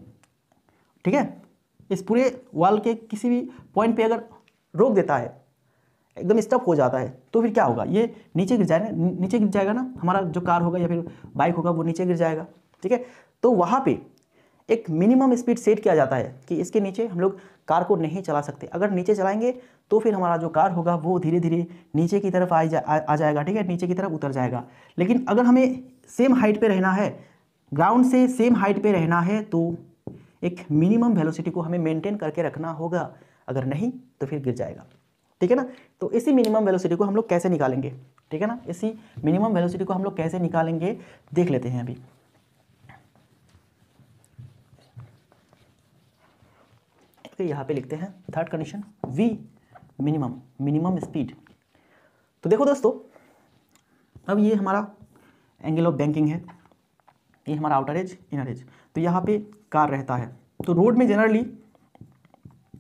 ठीक है इस पूरे वाल के किसी भी पॉइंट पे अगर रोक देता है एकदम स्टप हो जाता है तो फिर क्या होगा ये नीचे गिर जाएगा नीचे गिर जाएगा ना हमारा जो कार होगा या फिर बाइक होगा वो नीचे गिर जाएगा ठीक है तो वहाँ पे एक मिनिमम स्पीड सेट किया जाता है कि इसके नीचे हम लोग कार को नहीं चला सकते अगर नीचे चलाएंगे तो फिर हमारा जो कार होगा वो धीरे धीरे नीचे की तरफ आ, जा, आ, आ जाएगा ठीक है नीचे की तरफ उतर जाएगा लेकिन अगर हमें सेम हाइट पे रहना है ग्राउंड से सेम हाइट पे रहना है तो एक मिनिमम वेलोसिटी को हमें मेंटेन करके रखना होगा अगर नहीं तो फिर गिर जाएगा ठीक है ना तो इसी मिनिमम वेलोसिटी को हम लोग कैसे निकालेंगे ठीक है ना इसी मिनिमम वेलोसिटी को हम लोग कैसे निकालेंगे देख लेते हैं अभी तो यहाँ पे लिखते हैं third condition V minimum minimum speed तो देखो दोस्तों अब ये हमारा एंगल ऑफ बैंकिंग है ये हमारा आउटर एज इनर एज तो यहाँ पे कार रहता है तो रोड में जनरली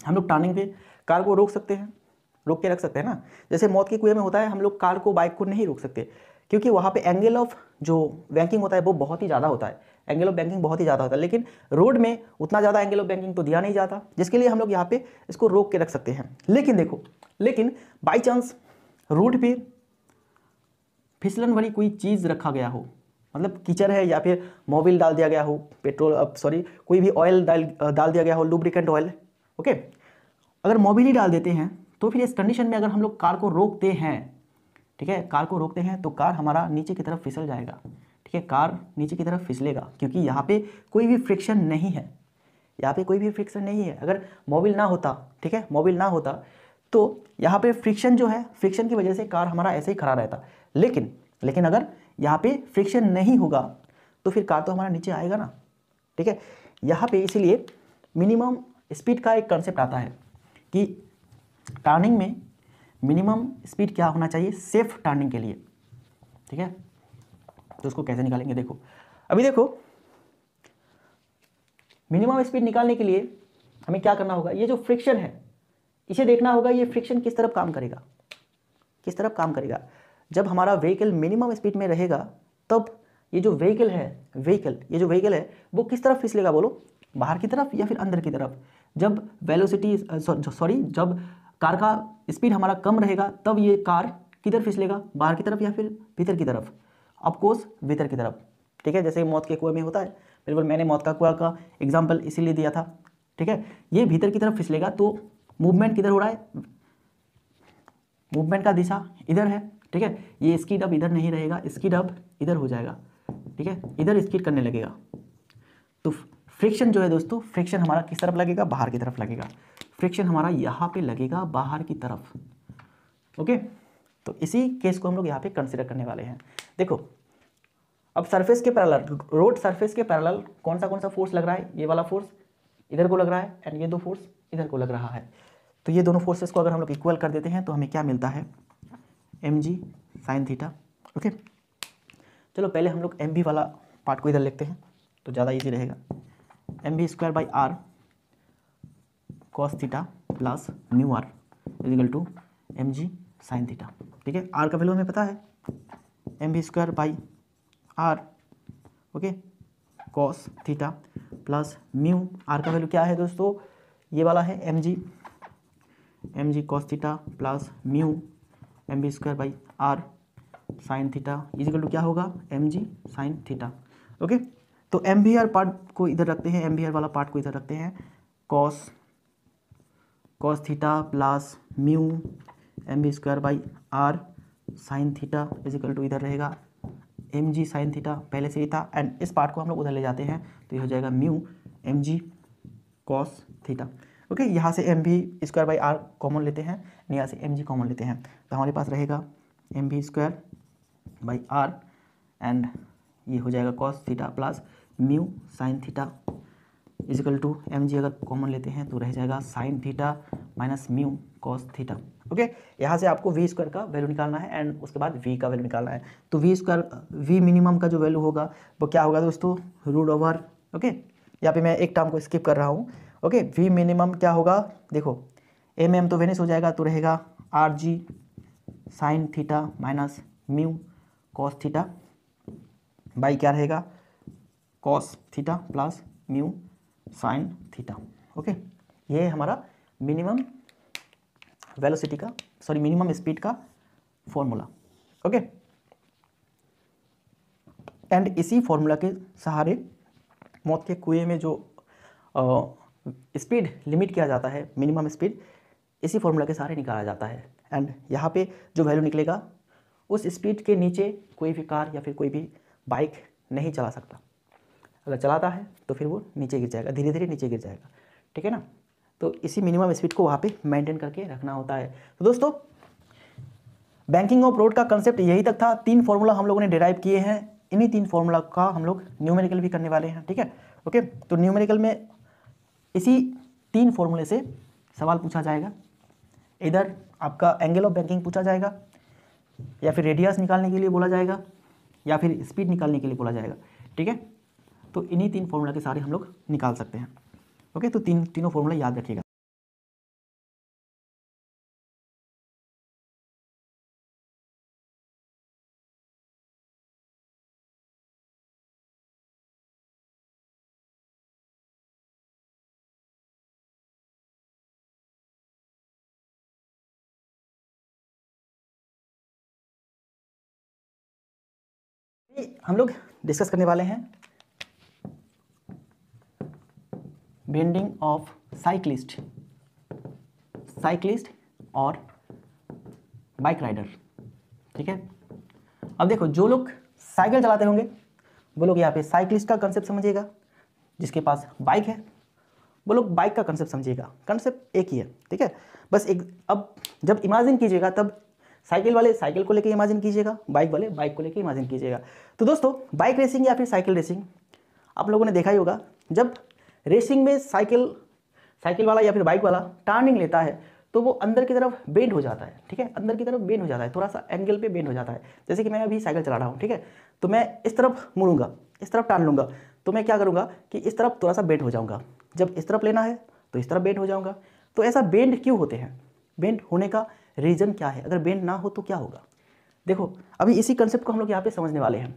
हम लोग टर्निंग पे कार को रोक सकते हैं रोक के रख सकते हैं ना जैसे मौत के कुएं में होता है हम लोग कार को बाइक को नहीं रोक सकते क्योंकि वहाँ पे एंगल ऑफ जो बैंकिंग होता है वो बहुत ही ज़्यादा होता है एंगल ऑफ बैंकिंग बहुत ही ज़्यादा होता है लेकिन रोड में उतना ज़्यादा एंगल ऑफ बैंकिंग तो दिया नहीं जाता जिसके लिए हम लोग यहाँ पे इसको रोक के रख सकते हैं लेकिन देखो लेकिन बाई चांस रोड पे फिसलन वाली कोई चीज़ रखा गया हो मतलब कीचड़ है या फिर मोबिल डाल दिया गया हो पेट्रोल सॉरी कोई भी ऑयल डाल डाल दिया गया हो लुब्रिकेंट ऑयल ओके अगर मोबिल ही डाल देते हैं तो फिर इस कंडीशन में अगर हम लोग कार को रोकते हैं ठीक है कार को रोकते हैं तो कार हमारा नीचे की तरफ फिसल जाएगा ठीक है कार नीचे की तरफ फिसलेगा क्योंकि यहाँ पे कोई भी फ्रिक्शन नहीं है यहाँ पे कोई भी फ्रिक्शन नहीं है अगर मोबिल ना होता ठीक है मोबिल ना होता तो यहाँ पे फ्रिक्शन जो है फ्रिक्शन की वजह से कार हमारा ऐसे ही खड़ा रहता लेकिन लेकिन अगर यहाँ पे फ्रिक्शन नहीं होगा तो फिर कार तो हमारा नीचे आएगा ना ठीक है यहाँ पे इसीलिए मिनिमम स्पीड का एक कंसेप्ट आता है कि टर्निंग में मिनिमम स्पीड क्या होना चाहिए सेफ टर्निंग के लिए ठीक है तो उसको कैसे निकालेंगे देखो अभी देखो मिनिमम स्पीड निकालने के लिए हमें क्या करना होगा ये जो फ्रिक्शन है इसे देखना होगा ये फ्रिक्शन किस तरफ काम करेगा किस तरफ काम करेगा जब हमारा व्हीकल मिनिमम स्पीड में रहेगा तब ये जो व्हीकल है व्हीकल ये जो व्हीकल है वो किस तरफ फिसलेगा बोलो बाहर की तरफ या फिर अंदर की तरफ जब वेलोसिटी सॉरी जब कार का स्पीड हमारा कम रहेगा तब ये कार किधर फिसलेगा बाहर की तरफ या फिर भीतर की तरफ अफकोर्स भीतर की तरफ ठीक है जैसे मौत के कुएं में होता है बिल्कुल मैंने मौत का कुआ का एग्जाम्पल इसीलिए दिया था ठीक है ये भीतर की तरफ फिसलेगा तो मूवमेंट किधर हो रहा है मूवमेंट का दिशा इधर है ठीक है ये स्की डब इधर नहीं रहेगा स्कीड डब इधर हो जाएगा ठीक है इधर स्कीड करने लगेगा तो फ्रिक्शन जो है दोस्तों फ्रिक्शन हमारा किस तरफ लगेगा बाहर की तरफ लगेगा फ्रिक्शन हमारा यहाँ पे लगेगा बाहर की तरफ ओके तो इसी केस को हम लोग यहाँ पे कंसिडर करने वाले हैं देखो अब सरफेस के पैरल रोड सरफेस के पैरल कौन सा कौन सा फोर्स लग रहा है ये वाला फोर्स इधर को लग रहा है एंड ये दो फोर्स इधर को लग रहा है तो ये दोनों फोर्सेस को अगर हम लोग इक्वल कर देते हैं तो हमें क्या मिलता है M G sine theta okay चलो पहले हम लोग एम बी वाला पार्ट को इधर लिखते हैं तो ज़्यादा ईजी रहेगा M V square by are cos theta plus mu R equal to M G sine theta ठीक है आर का वैल्यू हमें पता है M V square by R okay cos theta plus mu R का वैल्यू क्या है दोस्तों ये वाला है M G M G cos theta plus mu M V square by R sine theta is equal to क्या होगा M G sine theta okay तो एम बी आर पार्ट को इधर रखते हैं एम बी आर वाला पार्ट को इधर रखते हैं cos cos theta plus mu M V square by R sine theta is equal to इधर रहेगा एम जी साइन थीटा पहले से ही था एंड इस पार्ट को हम लोग उधर ले जाते हैं तो ये हो जाएगा mu M G cos theta okay यहाँ से M V square by R common लेते हैं यहाँ से एम जी कॉमन लेते हैं तो हमारे पास रहेगा M V square by R and ये हो जाएगा cos theta plus mu sine theta is equal to M G अगर कॉमन लेते हैं तो रह जाएगा sine theta minus mu cos theta okay यहाँ से आपको वी स्क्वायर का वैल्यू निकालना है एंड उसके बाद वी का वैल्यू निकालना है तो वी स्क्वायर वी मिनिमम का जो वैल्यू होगा वो क्या होगा दोस्तों रूट ओवर ओके यहाँ पे मैं एक टर्म को स्किप कर रहा हूँ ओके वी मिनिमम क्या होगा देखो एम mm एम तो वेनिस हो जाएगा तो रहेगा R G sine theta minus mu cos theta by क्या रहेगा cos theta plus mu sine theta okay ये हमारा मिनिमम वेलोसिटी का सॉरी मिनिमम स्पीड का फॉर्मूला ओके एंड इसी फॉर्मूला के सहारे मौत के कुएं में जो स्पीड लिमिट किया जाता है मिनिमम स्पीड इसी फॉर्मूला के सहारे निकाला जाता है एंड यहाँ पे जो वैल्यू निकलेगा उस स्पीड के नीचे कोई भी कार या फिर कोई भी बाइक नहीं चला सकता अगर चलाता है तो फिर वो नीचे गिर जाएगा धीरे धीरे नीचे गिर जाएगा ठीक है ना तो इसी मिनिमम स्पीड को वहाँ पे मेंटेन करके रखना होता है तो दोस्तों बैंकिंग ऑफ रोड का कंसेप्ट यही तक था तीन फॉर्मूला हम लोगों ने डिराइव किए हैं इन्हीं तीन फॉर्मूला का हम लोग न्यूमेरिकल भी करने वाले हैं ठीक है ओके तो न्यूमेरिकल में इसी तीन फॉर्मूले से सवाल पूछा जाएगा इधर आपका एंगल ऑफ बैंकिंग पूछा जाएगा या फिर रेडियस निकालने के लिए बोला जाएगा या फिर स्पीड निकालने के लिए बोला जाएगा ठीक है तो इन्हीं तीन फॉर्मूला के सारे हम लोग निकाल सकते हैं ओके तो तीन तीनों फॉर्मूला याद रखिएगा हम लोग डिस्कस करने वाले हैं बेंडिंग ऑफ साइक्लिस्ट साइक्लिस्ट और बाइक राइडर ठीक है अब देखो जो लोग साइकिल चलाते होंगे वो लोग यहाँ पे साइकिलिस्ट का कंसेप्ट समझिएगा जिसके पास बाइक है वो लोग बाइक का कंसेप्ट समझिएगा कंसेप्ट एक ही है ठीक है बस एक अब जब इमेजिन कीजिएगा तब साइकिल वाले साइकिल को लेके इमेजिन कीजिएगा बाइक वाले बाइक को लेके इमेजिन कीजिएगा तो दोस्तों बाइक रेसिंग या फिर साइकिल रेसिंग आप लोगों ने देखा ही होगा जब रेसिंग में साइकिल साइकिल वाला या फिर बाइक वाला टर्निंग लेता है तो वो अंदर की तरफ बेंड हो जाता है ठीक है अंदर की तरफ बेंड हो जाता है थोड़ा सा एंगल पे बेंड हो जाता है जैसे कि मैं अभी साइकिल चला रहा हूँ ठीक है तो मैं इस तरफ मुड़ूंगा इस तरफ टान लूँगा तो मैं क्या करूँगा कि इस तरफ थोड़ा सा बेंड हो जाऊँगा जब इस तरफ लेना है तो इस तरफ बेंड हो जाऊँगा तो ऐसा बेंड क्यों होते हैं बेंड होने का रीज़न क्या है अगर बेंड ना हो तो क्या होगा देखो अभी इसी कंसेप्ट को हम लोग यहाँ पर समझने वाले हैं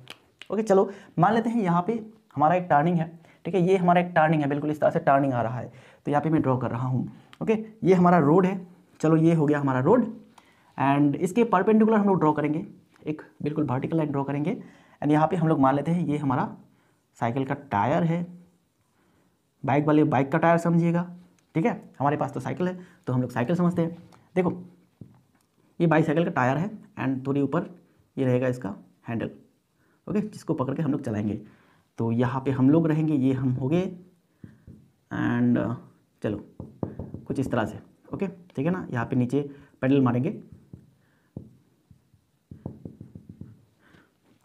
ओके चलो मान लेते हैं यहाँ पर हमारा एक टर्निंग है ठीक है ये हमारा एक टर्निंग है बिल्कुल इस तरह से टर्निंग आ रहा है तो यहाँ पे मैं ड्रॉ कर रहा हूँ ओके ये हमारा रोड है चलो ये हो गया हमारा रोड एंड इसके परपेंडिकुलर हम लोग ड्रॉ करेंगे एक बिल्कुल वर्टिकल लाइन ड्रॉ करेंगे एंड यहाँ पे हम लोग मान लेते हैं ये हमारा साइकिल का टायर है बाइक वाले बाइक का टायर समझिएगा ठीक है हमारे पास तो साइकिल है तो हम लोग साइकिल समझते हैं देखो ये बाईसाइकिल का टायर है एंड थोड़ी ऊपर ये रहेगा इसका हैंडल ओके जिसको पकड़ के हम लोग चलाएंगे तो यहाँ पे हम लोग रहेंगे ये हम हो गए एंड uh, चलो कुछ इस तरह से ओके ठीक है ना यहाँ पे नीचे पेडल मारेंगे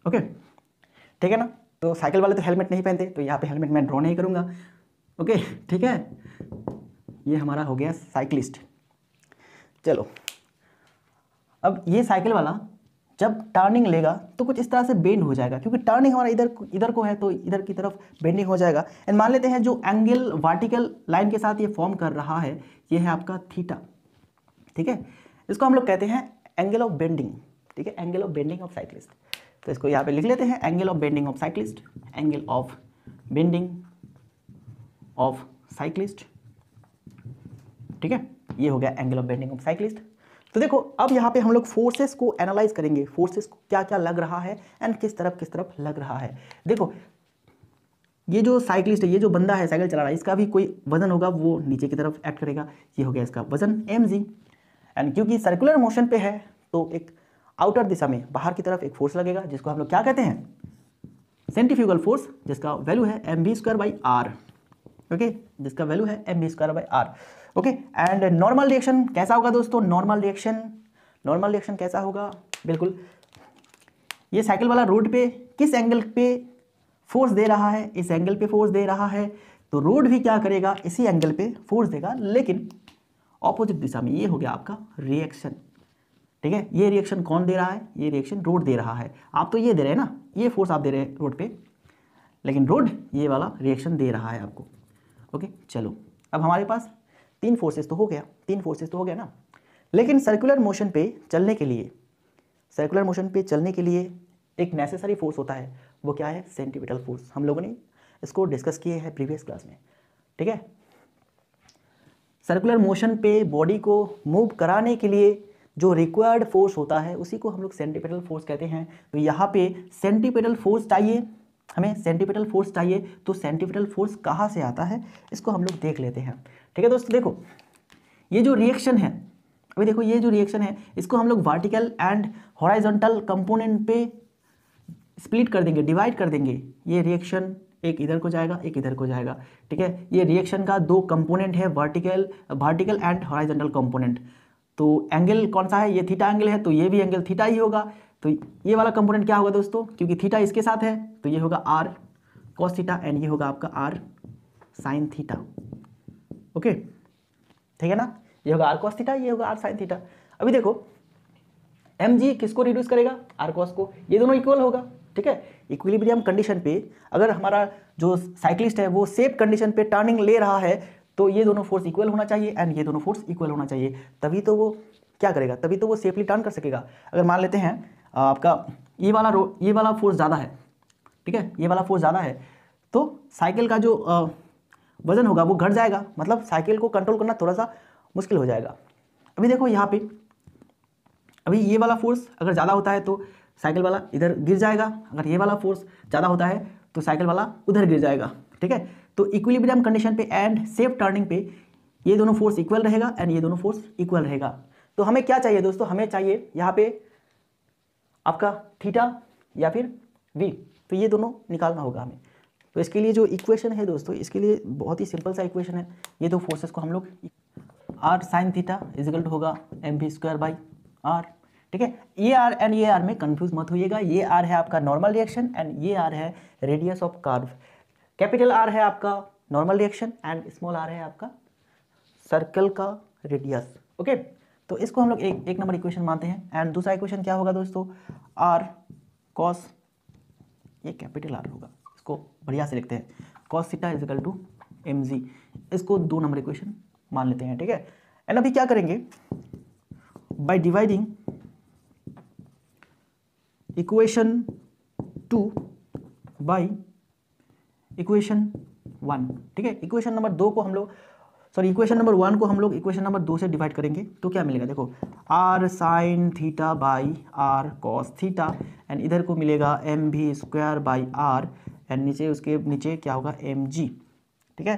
ओके ठीक है ना तो साइकिल वाले तो हेलमेट नहीं पहनते तो यहाँ पे हेलमेट मैं ड्रॉ नहीं करूँगा ओके ठीक है ये हमारा हो गया साइकिलिस्ट चलो अब ये साइकिल वाला जब टर्निंग लेगा तो कुछ इस तरह से बेंड हो जाएगा क्योंकि टर्निंग हमारा इधर इधर को है तो इधर की तरफ बेंडिंग हो जाएगा एंड मान लेते हैं जो एंगल वर्टिकल लाइन के साथ ये फॉर्म कर रहा है ये है आपका थीटा ठीक है इसको हम लोग कहते हैं एंगल ऑफ बेंडिंग ठीक है angle of bending of cyclist तो इसको यहाँ पे लिख लेते हैं angle of bending of cyclist angle of bending of cyclist ठीक है ये हो गया angle of bending of cyclist तो देखो अब यहाँ पे हम लोग फोर्सेस को एनालाइज करेंगे फोर्सेस को क्या क्या लग रहा है एंड किस तरफ किस तरफ लग रहा है देखो ये जो साइकिलिस्ट है ये जो बंदा है साइकिल चला रहा है इसका भी कोई वजन होगा वो नीचे की तरफ एक्ट करेगा ये हो गया इसका वजन एम जी एंड क्योंकि सर्कुलर मोशन पे है तो एक आउटर दिशा में बाहर की तरफ एक फोर्स लगेगा जिसको हम लोग क्या कहते हैं सेंट्रीफ्यूगल फोर्स जिसका वैल्यू है M V square by R okay जिसका वैल्यू है M V square by R okay and normal reaction कैसा होगा दोस्तों नॉर्मल रिएक्शन नॉर्मल रिएक्शन कैसा होगा बिल्कुल ये साइकिल वाला रोड पे किस एंगल पे फोर्स दे रहा है इस एंगल पे फोर्स दे रहा है तो रोड भी क्या करेगा इसी एंगल पे फोर्स देगा लेकिन ऑपोजिट दिशा में ये हो गया आपका रिएक्शन ठीक है ये रिएक्शन कौन दे रहा है ये रिएक्शन रोड दे रहा है आप तो ये दे रहे हैं ना ये फोर्स आप दे रहे हैं रोड पे लेकिन रोड ये वाला रिएक्शन दे रहा है आपको ओके चलो अब हमारे पास तीन फोर्सेस तो हो गया तीन फोर्सेस तो हो गया ना लेकिन सर्कुलर मोशन पे चलने के लिए सर्कुलर मोशन पे चलने के लिए एक नेसेसरी फोर्स होता है वो क्या है सेंटीपिटल फोर्स हम लोगों ने इसको डिस्कस किए हैं प्रीवियस क्लास में ठीक है सर्कुलर मोशन पे बॉडी को मूव कराने के लिए जो रिक्वायर्ड फोर्स होता है उसी को हम लोग सेंटीपिटल फोर्स कहते हैं तो यहाँ पे सेंटीपिटल फोर्स चाहिए हमें सेंटीपिटल फोर्स चाहिए तो सेंटीपिटल फोर्स कहाँ से आता है इसको हम लोग देख लेते हैं ठीक है दोस्तों देखो ये जो रिएक्शन है अभी देखो ये जो रिएक्शन है इसको हम लोग वर्टिकल एंड हॉराइजेंटल कंपोनेंट पे स्प्लिट कर देंगे डिवाइड कर देंगे ये रिएक्शन एक इधर को जाएगा एक इधर को जाएगा ठीक है ये रिएक्शन का दो कंपोनेंट है vertical vertical and horizontal component तो एंगल कौन सा है ये थीटा एंगल है तो ये भी एंगल थीटा ही होगा तो ये वाला कंपोनेंट क्या होगा दोस्तों क्योंकि थीटा इसके साथ है तो ये होगा आर कॉस थीटा एंड ये होगा आपका आर साइन थीटा ओके ठीक है ना ये होगा कॉस थीटा ये होगा आर साइन थीटा अभी देखो एम जी किसको रिड्यूस करेगा कॉस को ये दोनों इक्वल होगा ठीक है इक्विलिब्रियम कंडीशन पे अगर हमारा जो साइक्लिस्ट है वो सेफ कंडीशन पे टर्निंग ले रहा है तो ये दोनों फोर्स इक्वल होना चाहिए एंड ये दोनों फोर्स इक्वल होना चाहिए तभी तो वो क्या करेगा तभी तो वो सेफली टर्न कर सकेगा अगर मान लेते हैं आपका ये वाला रो ये वाला फोर्स ज़्यादा है ठीक है ये वाला फोर्स ज़्यादा है तो साइकिल का जो वजन होगा वो घट जाएगा मतलब साइकिल को कंट्रोल करना थोड़ा सा मुश्किल हो जाएगा अभी देखो यहाँ पे अभी ये वाला फोर्स अगर ज़्यादा होता है तो साइकिल वाला इधर गिर जाएगा अगर ये वाला फोर्स ज़्यादा होता है तो साइकिल वाला उधर गिर जाएगा ठीक है तो इक्विलिब्रियम कंडीशन पे एंड सेफ टर्निंग पे ये दोनों फोर्स इक्वल रहेगा एंड ये दोनों फोर्स इक्वल रहेगा तो हमें क्या चाहिए दोस्तों हमें चाहिए यहाँ पे आपका थीटा या फिर वी तो ये दोनों निकालना होगा हमें तो इसके लिए जो इक्वेशन है दोस्तों इसके लिए बहुत ही सिंपल सा इक्वेशन है ये दो फोर्सेस को हम लोग आर साइन थीटा इजिकल्ट होगा M V square by R ठीक है ये आर एंड ये आर में कंफ्यूज मत होइएगा ये आर है आपका नॉर्मल रिएक्शन एंड ये आर है radius of curve capital R है आपका normal reaction and small R है आपका सर्कल का रेडियस ओके तो इसको हम लोग एक एक नंबर इक्वेशन मानते हैं एंड दूसरा इक्वेशन क्या होगा दोस्तों आर कॉस ये कैपिटल आर होगा इसको बढ़िया से लिखते हैं cos theta is equal to M जी इसको दो नंबर इक्वेशन मान लेते हैं ठीक है एंड अभी क्या करेंगे by dividing equation two by equation one ठीक है इक्वेशन नंबर दो को हम लोग सॉरी इक्वेशन नंबर वन को हम लोग इक्वेशन नंबर दो से डिवाइड करेंगे तो क्या मिलेगा देखो r sine theta by are cos theta and इधर को मिलेगा M V square by R and नीचे उसके नीचे क्या होगा एम जी ठीक है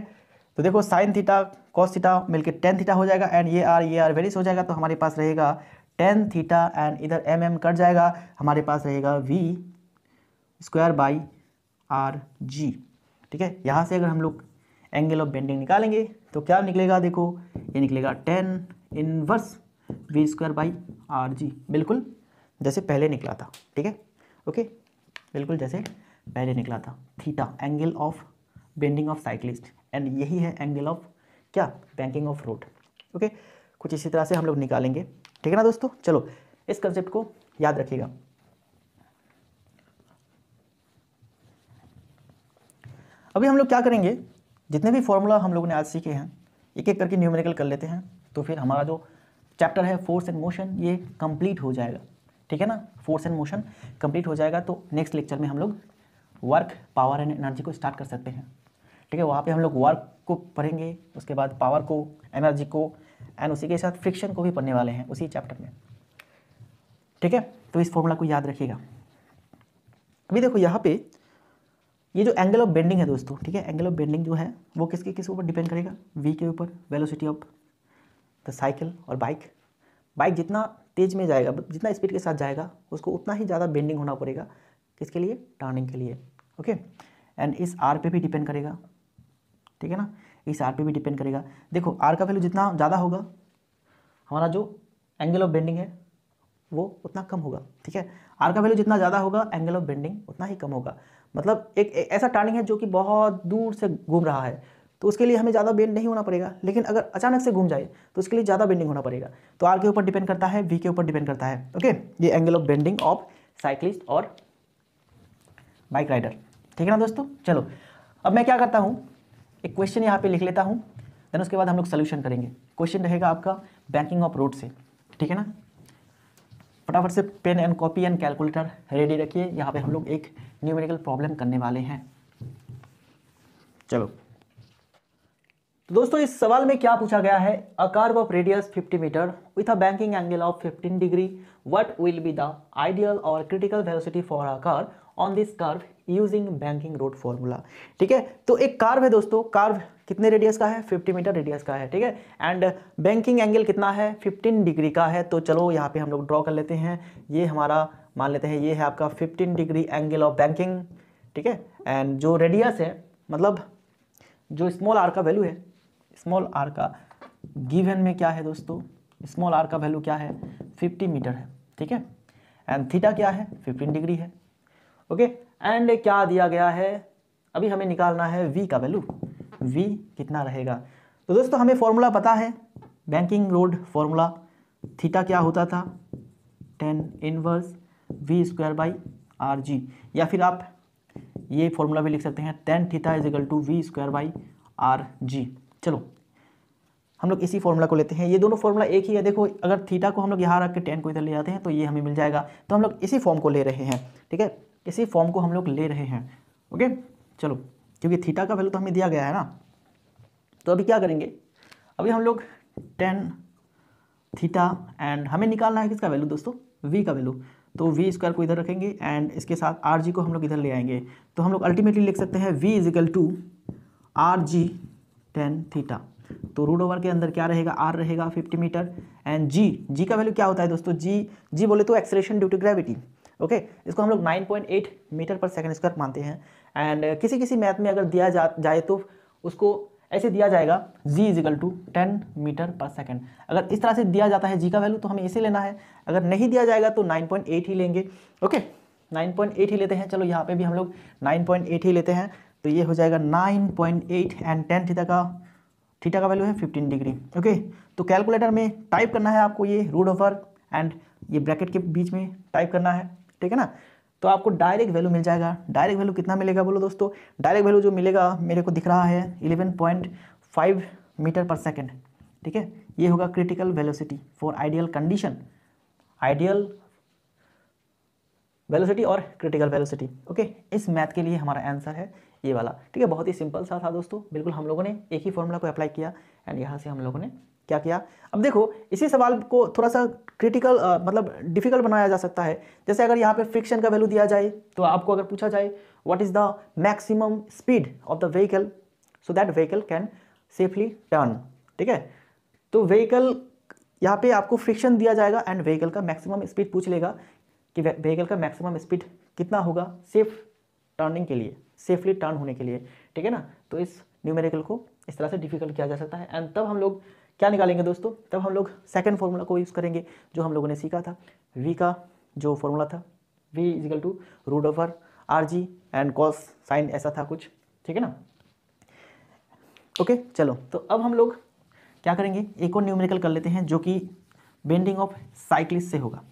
तो देखो साइन थीटा कॉस थीटा मिलकर टेन थीटा हो जाएगा एंड ये आर ये आर वेरिस हो जाएगा तो हमारे पास रहेगा टेन थीटा एंड इधर एम एम कट जाएगा हमारे पास रहेगा we square by are g ठीक है यहाँ से अगर हम लोग एंगल ऑफ बेंडिंग निकालेंगे तो क्या निकलेगा देखो ये निकलेगा tan inverse v square by are g बिल्कुल जैसे पहले निकला था ठीक है ओके बिल्कुल जैसे पहले निकला था theta angle of bending of cyclist and यही है एंगल ऑफ क्या बैंकिंग ऑफ रोड ओके कुछ इसी तरह से हम लोग निकालेंगे ठीक है ना दोस्तों चलो इस कंसेप्ट को याद रखिएगा अभी हम लोग क्या करेंगे जितने भी फॉर्मूला हम लोगों ने आज सीखे हैं एक एक करके न्यूमेरिकल कर लेते हैं तो फिर हमारा जो चैप्टर है फोर्स एंड मोशन ये कंप्लीट हो जाएगा ठीक है ना फोर्स एंड मोशन कंप्लीट हो जाएगा तो नेक्स्ट लेक्चर में हम लोग वर्क पावर एंड एनर्जी को स्टार्ट कर सकते हैं ठीक है वहाँ पे हम लोग वर्क को पढ़ेंगे उसके बाद पावर को एनर्जी को एंड उसी के साथ फ्रिक्शन को भी पढ़ने वाले हैं उसी चैप्टर में ठीक है तो इस फॉर्मूला को याद रखिएगा अभी देखो यहाँ पे ये जो एंगल ऑफ बेंडिंग है दोस्तों ठीक है एंगल ऑफ बेंडिंग जो है वो किसके किस ऊपर डिपेंड करेगा वी के ऊपर वेलोसिटी ऑफ द साइकिल और बाइक बाइक जितना तेज में जाएगा जितना स्पीड के साथ जाएगा उसको उतना ही ज़्यादा बेंडिंग होना पड़ेगा किसके लिए टर्निंग के लिए ओके एंड इस आर पे भी डिपेंड करेगा ठीक है ना इस आर पे भी डिपेंड करेगा देखो आर का वैल्यू जितना ज़्यादा होगा हमारा जो एंगल ऑफ बेंडिंग है वो उतना कम होगा ठीक है आर का वैल्यू जितना ज़्यादा होगा एंगल ऑफ बेंडिंग उतना ही कम होगा मतलब एक ऐसा टर्निंग है जो कि बहुत दूर से घूम रहा है तो उसके लिए हमें ज़्यादा बेंड नहीं होना पड़ेगा लेकिन अगर अचानक से घूम जाए तो उसके लिए ज़्यादा बेंडिंग होना पड़ेगा तो आर के ऊपर डिपेंड करता है वी के ऊपर डिपेंड करता है ओके ये angle of bending of cyclist और बाइक राइडर ठीक है ना दोस्तों चलो अब मैं क्या करता हूँ एक क्वेश्चन यहाँ पे लिख लेता हूँ देन उसके बाद हम लोग सोल्यूशन करेंगे क्वेश्चन रहेगा आपका बैंकिंग ऑफ रोड से ठीक है ना फटाफट से pen and copy and calculator ready रखिए यहाँ पे हम लोग एक न्यूमेरिकल प्रॉब्लम करने वाले हैं चलो तो दोस्तों इस सवाल में क्या पूछा गया है a car of radius 50 metre with a banking angle of 15 degree what will be the ideal और critical velocity for a car on this curve using banking road formula ठीक है तो एक कार्व है दोस्तों कार्व कितने रेडियस का है 50 मीटर रेडियस का है ठीक है एंड बैंकिंग एंगल कितना है 15 डिग्री का है तो चलो यहाँ पे हम लोग ड्रॉ कर लेते हैं ये हमारा मान लेते हैं ये है आपका 15 डिग्री एंगल ऑफ बैंकिंग ठीक है एंड जो रेडियस है मतलब जो स्मॉल आर का वैल्यू है स्मॉल आर का गिवन में क्या है दोस्तों स्मॉल आर का वैल्यू क्या है 50 मीटर है ठीक है एंड थीटा क्या है 15 डिग्री है ओके एंड क्या दिया गया है अभी हमें निकालना है वी का वैल्यू वी कितना रहेगा तो दोस्तों हमें फॉर्मूला पता है बैंकिंग रोड फॉर्मूला थीटा क्या होता था tan inverse v square by are g या फिर आप ये फॉर्मूला भी लिख सकते हैं tan theta is equal to we square by are g चलो हम लोग इसी फॉर्मूला को लेते हैं ये दोनों फॉर्मूला एक ही है देखो अगर थीटा को हम लोग यहाँ रख के टेन को इधर ले जाते हैं तो ये हमें मिल जाएगा तो हम लोग इसी फॉर्म को ले रहे हैं ठीक है इसी फॉर्म को हम लोग ले रहे हैं ओके चलो क्योंकि थीटा का वैल्यू तो हमें दिया गया है ना तो अभी क्या करेंगे अभी हम लोग टेन थीटा एंड हमें निकालना है किसका वैल्यू दोस्तों वी का वैल्यू तो वी स्क्वायर को इधर रखेंगे एंड इसके साथ आर जी को हम लोग इधर ले आएंगे तो हम लोग अल्टीमेटली लिख सकते हैं v is equal to r g tan theta तो रूट ओवर के अंदर क्या रहेगा आर रहेगा fifty metre and g g का वैल्यू क्या होता है दोस्तों जी जी बोले तो acceleration due to gravity okay इसको हम लोग 9.8 मीटर पर सेकंड स्क्वायर मानते हैं एंड uh, किसी किसी मैथ में अगर दिया जा जाए तो उसको ऐसे दिया जाएगा g is equal to ten metre पर सेकेंड अगर इस तरह से दिया जाता है g का वैल्यू तो हमें इसे लेना है अगर नहीं दिया जाएगा तो 9.8 ही लेंगे ओके 9.8 ही लेते हैं चलो यहाँ पे भी हम लोग 9.8 ही लेते हैं तो ये हो जाएगा 9.8 एंड टेन थीटा का थीटा का वैल्यू है 15 डिग्री ओके तो कैलकुलेटर में टाइप करना है आपको ये रूट ओवर एंड ये ब्रैकेट के बीच में टाइप करना है ठीक है ना तो आपको डायरेक्ट वैल्यू मिल जाएगा डायरेक्ट वैल्यू कितना मिलेगा बोलो दोस्तों डायरेक्ट वैल्यू जो मिलेगा मेरे को दिख रहा है इलेवन पॉइंट फाइव मीटर पर सेकेंड ठीक है ये होगा critical velocity for ideal condition ideal velocity और क्रिटिकल वेलोसिटी ओके इस मैथ के लिए हमारा आंसर है ये वाला ठीक है बहुत ही सिंपल सा था दोस्तों बिल्कुल हम लोगों ने एक ही फॉर्मूला को अप्लाई किया एंड यहाँ से हम लोगों ने क्या किया अब देखो इसी सवाल को थोड़ा सा क्रिटिकल मतलब डिफिकल्ट बनाया जा सकता है जैसे अगर यहाँ पे फ्रिक्शन का वैल्यू दिया जाए तो आपको अगर पूछा जाए what is the maximum speed of the vehicle so that vehicle can safely turn ठीक है तो व्हीकल यहाँ पे आपको फ्रिक्शन दिया जाएगा एंड व्हीकल का मैक्सिमम स्पीड पूछ लेगा कि व्हीकल का मैक्सिमम स्पीड कितना होगा सेफ टर्निंग के लिए सेफली टर्न होने के लिए ठीक है ना तो इस न्यूमेरिकल को इस तरह से डिफिकल्ट किया जा सकता है एंड तब हम लोग क्या निकालेंगे दोस्तों तब हम लोग सेकेंड फॉर्मूला को यूज़ करेंगे जो हम लोगों ने सीखा था वी का जो फॉर्मूला था v is equal to root over r g and cos sine ऐसा था कुछ ठीक है ना ओके चलो तो अब हम लोग क्या करेंगे एक और न्यूमेरिकल कर लेते हैं जो कि बेंडिंग ऑफ साइक्लिस से होगा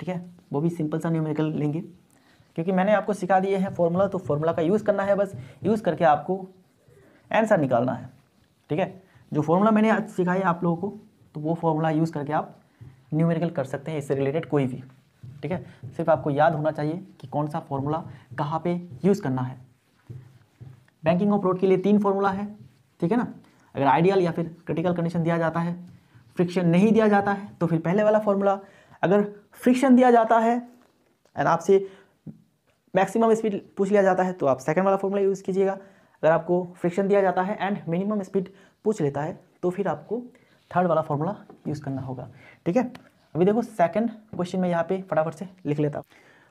ठीक है वो भी सिंपल सा न्यूमेरिकल लेंगे क्योंकि मैंने आपको सिखा दिए हैं फॉर्मूला तो फॉर्मूला का यूज़ करना है बस यूज़ करके आपको आंसर निकालना है ठीक है जो फॉर्मूला मैंने आज सिखाया आप लोगों को तो वो फॉर्मूला यूज़ करके आप न्यूमेरिकल कर सकते हैं इससे रिलेटेड कोई भी ठीक है सिर्फ आपको याद होना चाहिए कि कौन सा फॉर्मूला कहाँ पे यूज़ करना है बैंकिंग ऑफ रोड के लिए तीन फॉर्मूला है ठीक है ना अगर आइडियल या फिर क्रिटिकल कंडीशन दिया जाता है फ्रिक्शन नहीं दिया जाता है तो फिर पहले वाला फॉर्मूला अगर फ्रिक्शन दिया जाता है एंड आपसे मैक्सिमम स्पीड पूछ लिया जाता है तो आप सेकंड वाला फॉर्मूला यूज़ कीजिएगा अगर आपको फ्रिक्शन दिया जाता है एंड मिनिमम स्पीड पूछ लेता है तो फिर आपको थर्ड वाला फॉर्मूला यूज़ करना होगा ठीक है अभी देखो सेकंड क्वेश्चन में यहाँ पे फटाफट से लिख लेता हूँ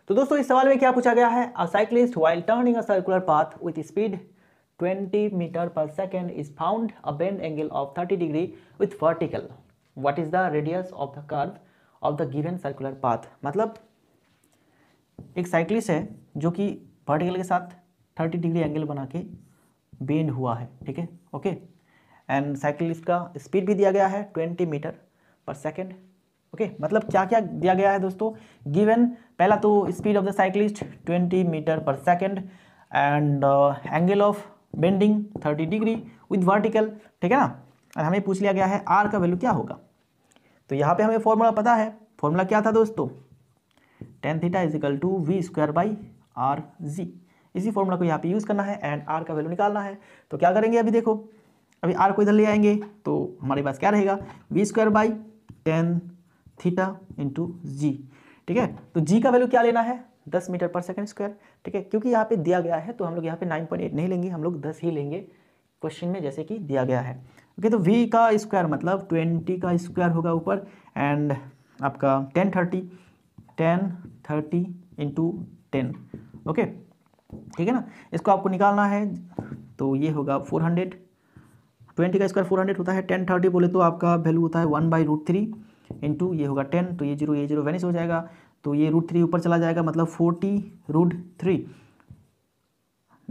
तो दोस्तों इस सवाल में क्या पूछा गया है a cyclist while turning a circular path with speed 20 metre पर second is found a bend angle of 30 degree with vertical what is the radius of the curve of the given circular path मतलब एक cyclist है जो कि vertical के साथ 30 degree angle बना के बेंड हुआ है ठीक है ओके एंड साइकिल का स्पीड भी दिया गया है ट्वेंटी मीटर पर सेकेंड ओके okay, मतलब क्या क्या दिया गया है दोस्तों गिवन पहला तो speed of the cyclist 20 metre पर second and angle of bending 30 degree with vertical ठीक है ना और हमें पूछ लिया गया है आर का वैल्यू क्या होगा तो यहाँ पे हमें फॉर्मूला पता है फॉर्मूला क्या था दोस्तों tan theta is equal to we square by are g इसी फॉर्मूला को यहाँ पे यूज़ करना है एंड आर का वैल्यू निकालना है तो क्या करेंगे अभी देखो अभी आर को इधर ले आएंगे तो हमारे पास क्या रहेगा we square by tan theta into g ठीक है तो जी का वैल्यू क्या लेना है दस मीटर पर सेकेंड स्क्वायर ठीक है क्योंकि यहाँ पे दिया गया है तो हम लोग यहाँ पे नाइन पॉइंट एट नहीं लेंगे हम लोग दस ही लेंगे क्वेश्चन में जैसे कि दिया गया है ओके तो वी का स्क्वायर मतलब ट्वेंटी का स्क्वायर होगा ऊपर एंड आपका tan thirty tan thirty into ten okay ठीक है ना इसको आपको निकालना है तो ये होगा फोर हंड्रेड ट्वेंटी का स्क्वायर फोर हंड्रेड होता है टेन थर्टी बोले तो आपका वैल्यू होता है one by root three into ये होगा टेन तो ये जीरो ये जीरो वैनिस हो जाएगा तो ये रूट थ्री ऊपर चला जाएगा मतलब फोर्टी रूट थ्री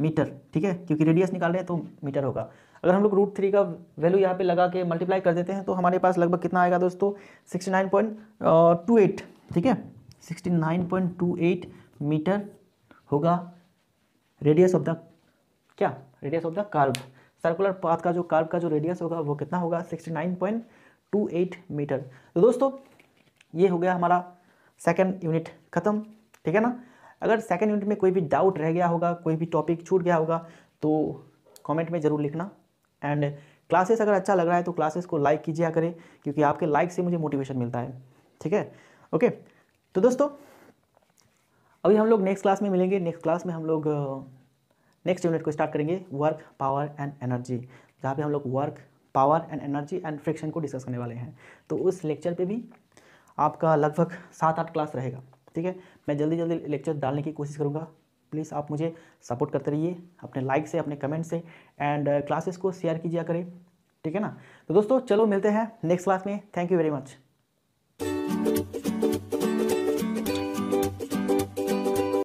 मीटर ठीक है क्योंकि रेडियस निकाल रहे हैं तो मीटर होगा अगर हम लोग रूट थ्री का वैल्यू यहाँ पे लगा के मल्टीप्लाई कर देते हैं तो हमारे पास लगभग कितना आएगा दोस्तों sixty nine point two eight ठीक है sixty nine point two eight metre होगा रेडियस ऑफ द क्या radius of the curve circular path का जो कार्व का जो रेडियस होगा वो कितना होगा 69.28 मीटर तो दोस्तों ये हो गया हमारा सेकेंड यूनिट ख़त्म ठीक है ना अगर सेकेंड यूनिट में कोई भी डाउट रह गया होगा कोई भी टॉपिक छूट गया होगा तो कमेंट में ज़रूर लिखना एंड क्लासेस अगर अच्छा लग रहा है तो क्लासेस को लाइक कीजिए करें क्योंकि आपके लाइक से मुझे मोटिवेशन मिलता है ठीक है ओके तो दोस्तों अभी हम लोग नेक्स्ट क्लास में मिलेंगे नेक्स्ट क्लास में हम लोग नेक्स्ट यूनिट को स्टार्ट करेंगे वर्क पावर एंड एनर्जी जहाँ पे हम लोग work power and energy and friction को डिस्कस करने वाले हैं तो उस लेक्चर पे भी आपका लगभग सात आठ क्लास रहेगा ठीक है मैं जल्दी जल्दी लेक्चर डालने की कोशिश करूँगा प्लीज़ आप मुझे सपोर्ट करते रहिए अपने लाइक से अपने कमेंट से एंड क्लासेस को शेयर कीजिए करें ठीक है ना तो दोस्तों चलो मिलते हैं नेक्स्ट क्लास में थैंक यू वेरी मच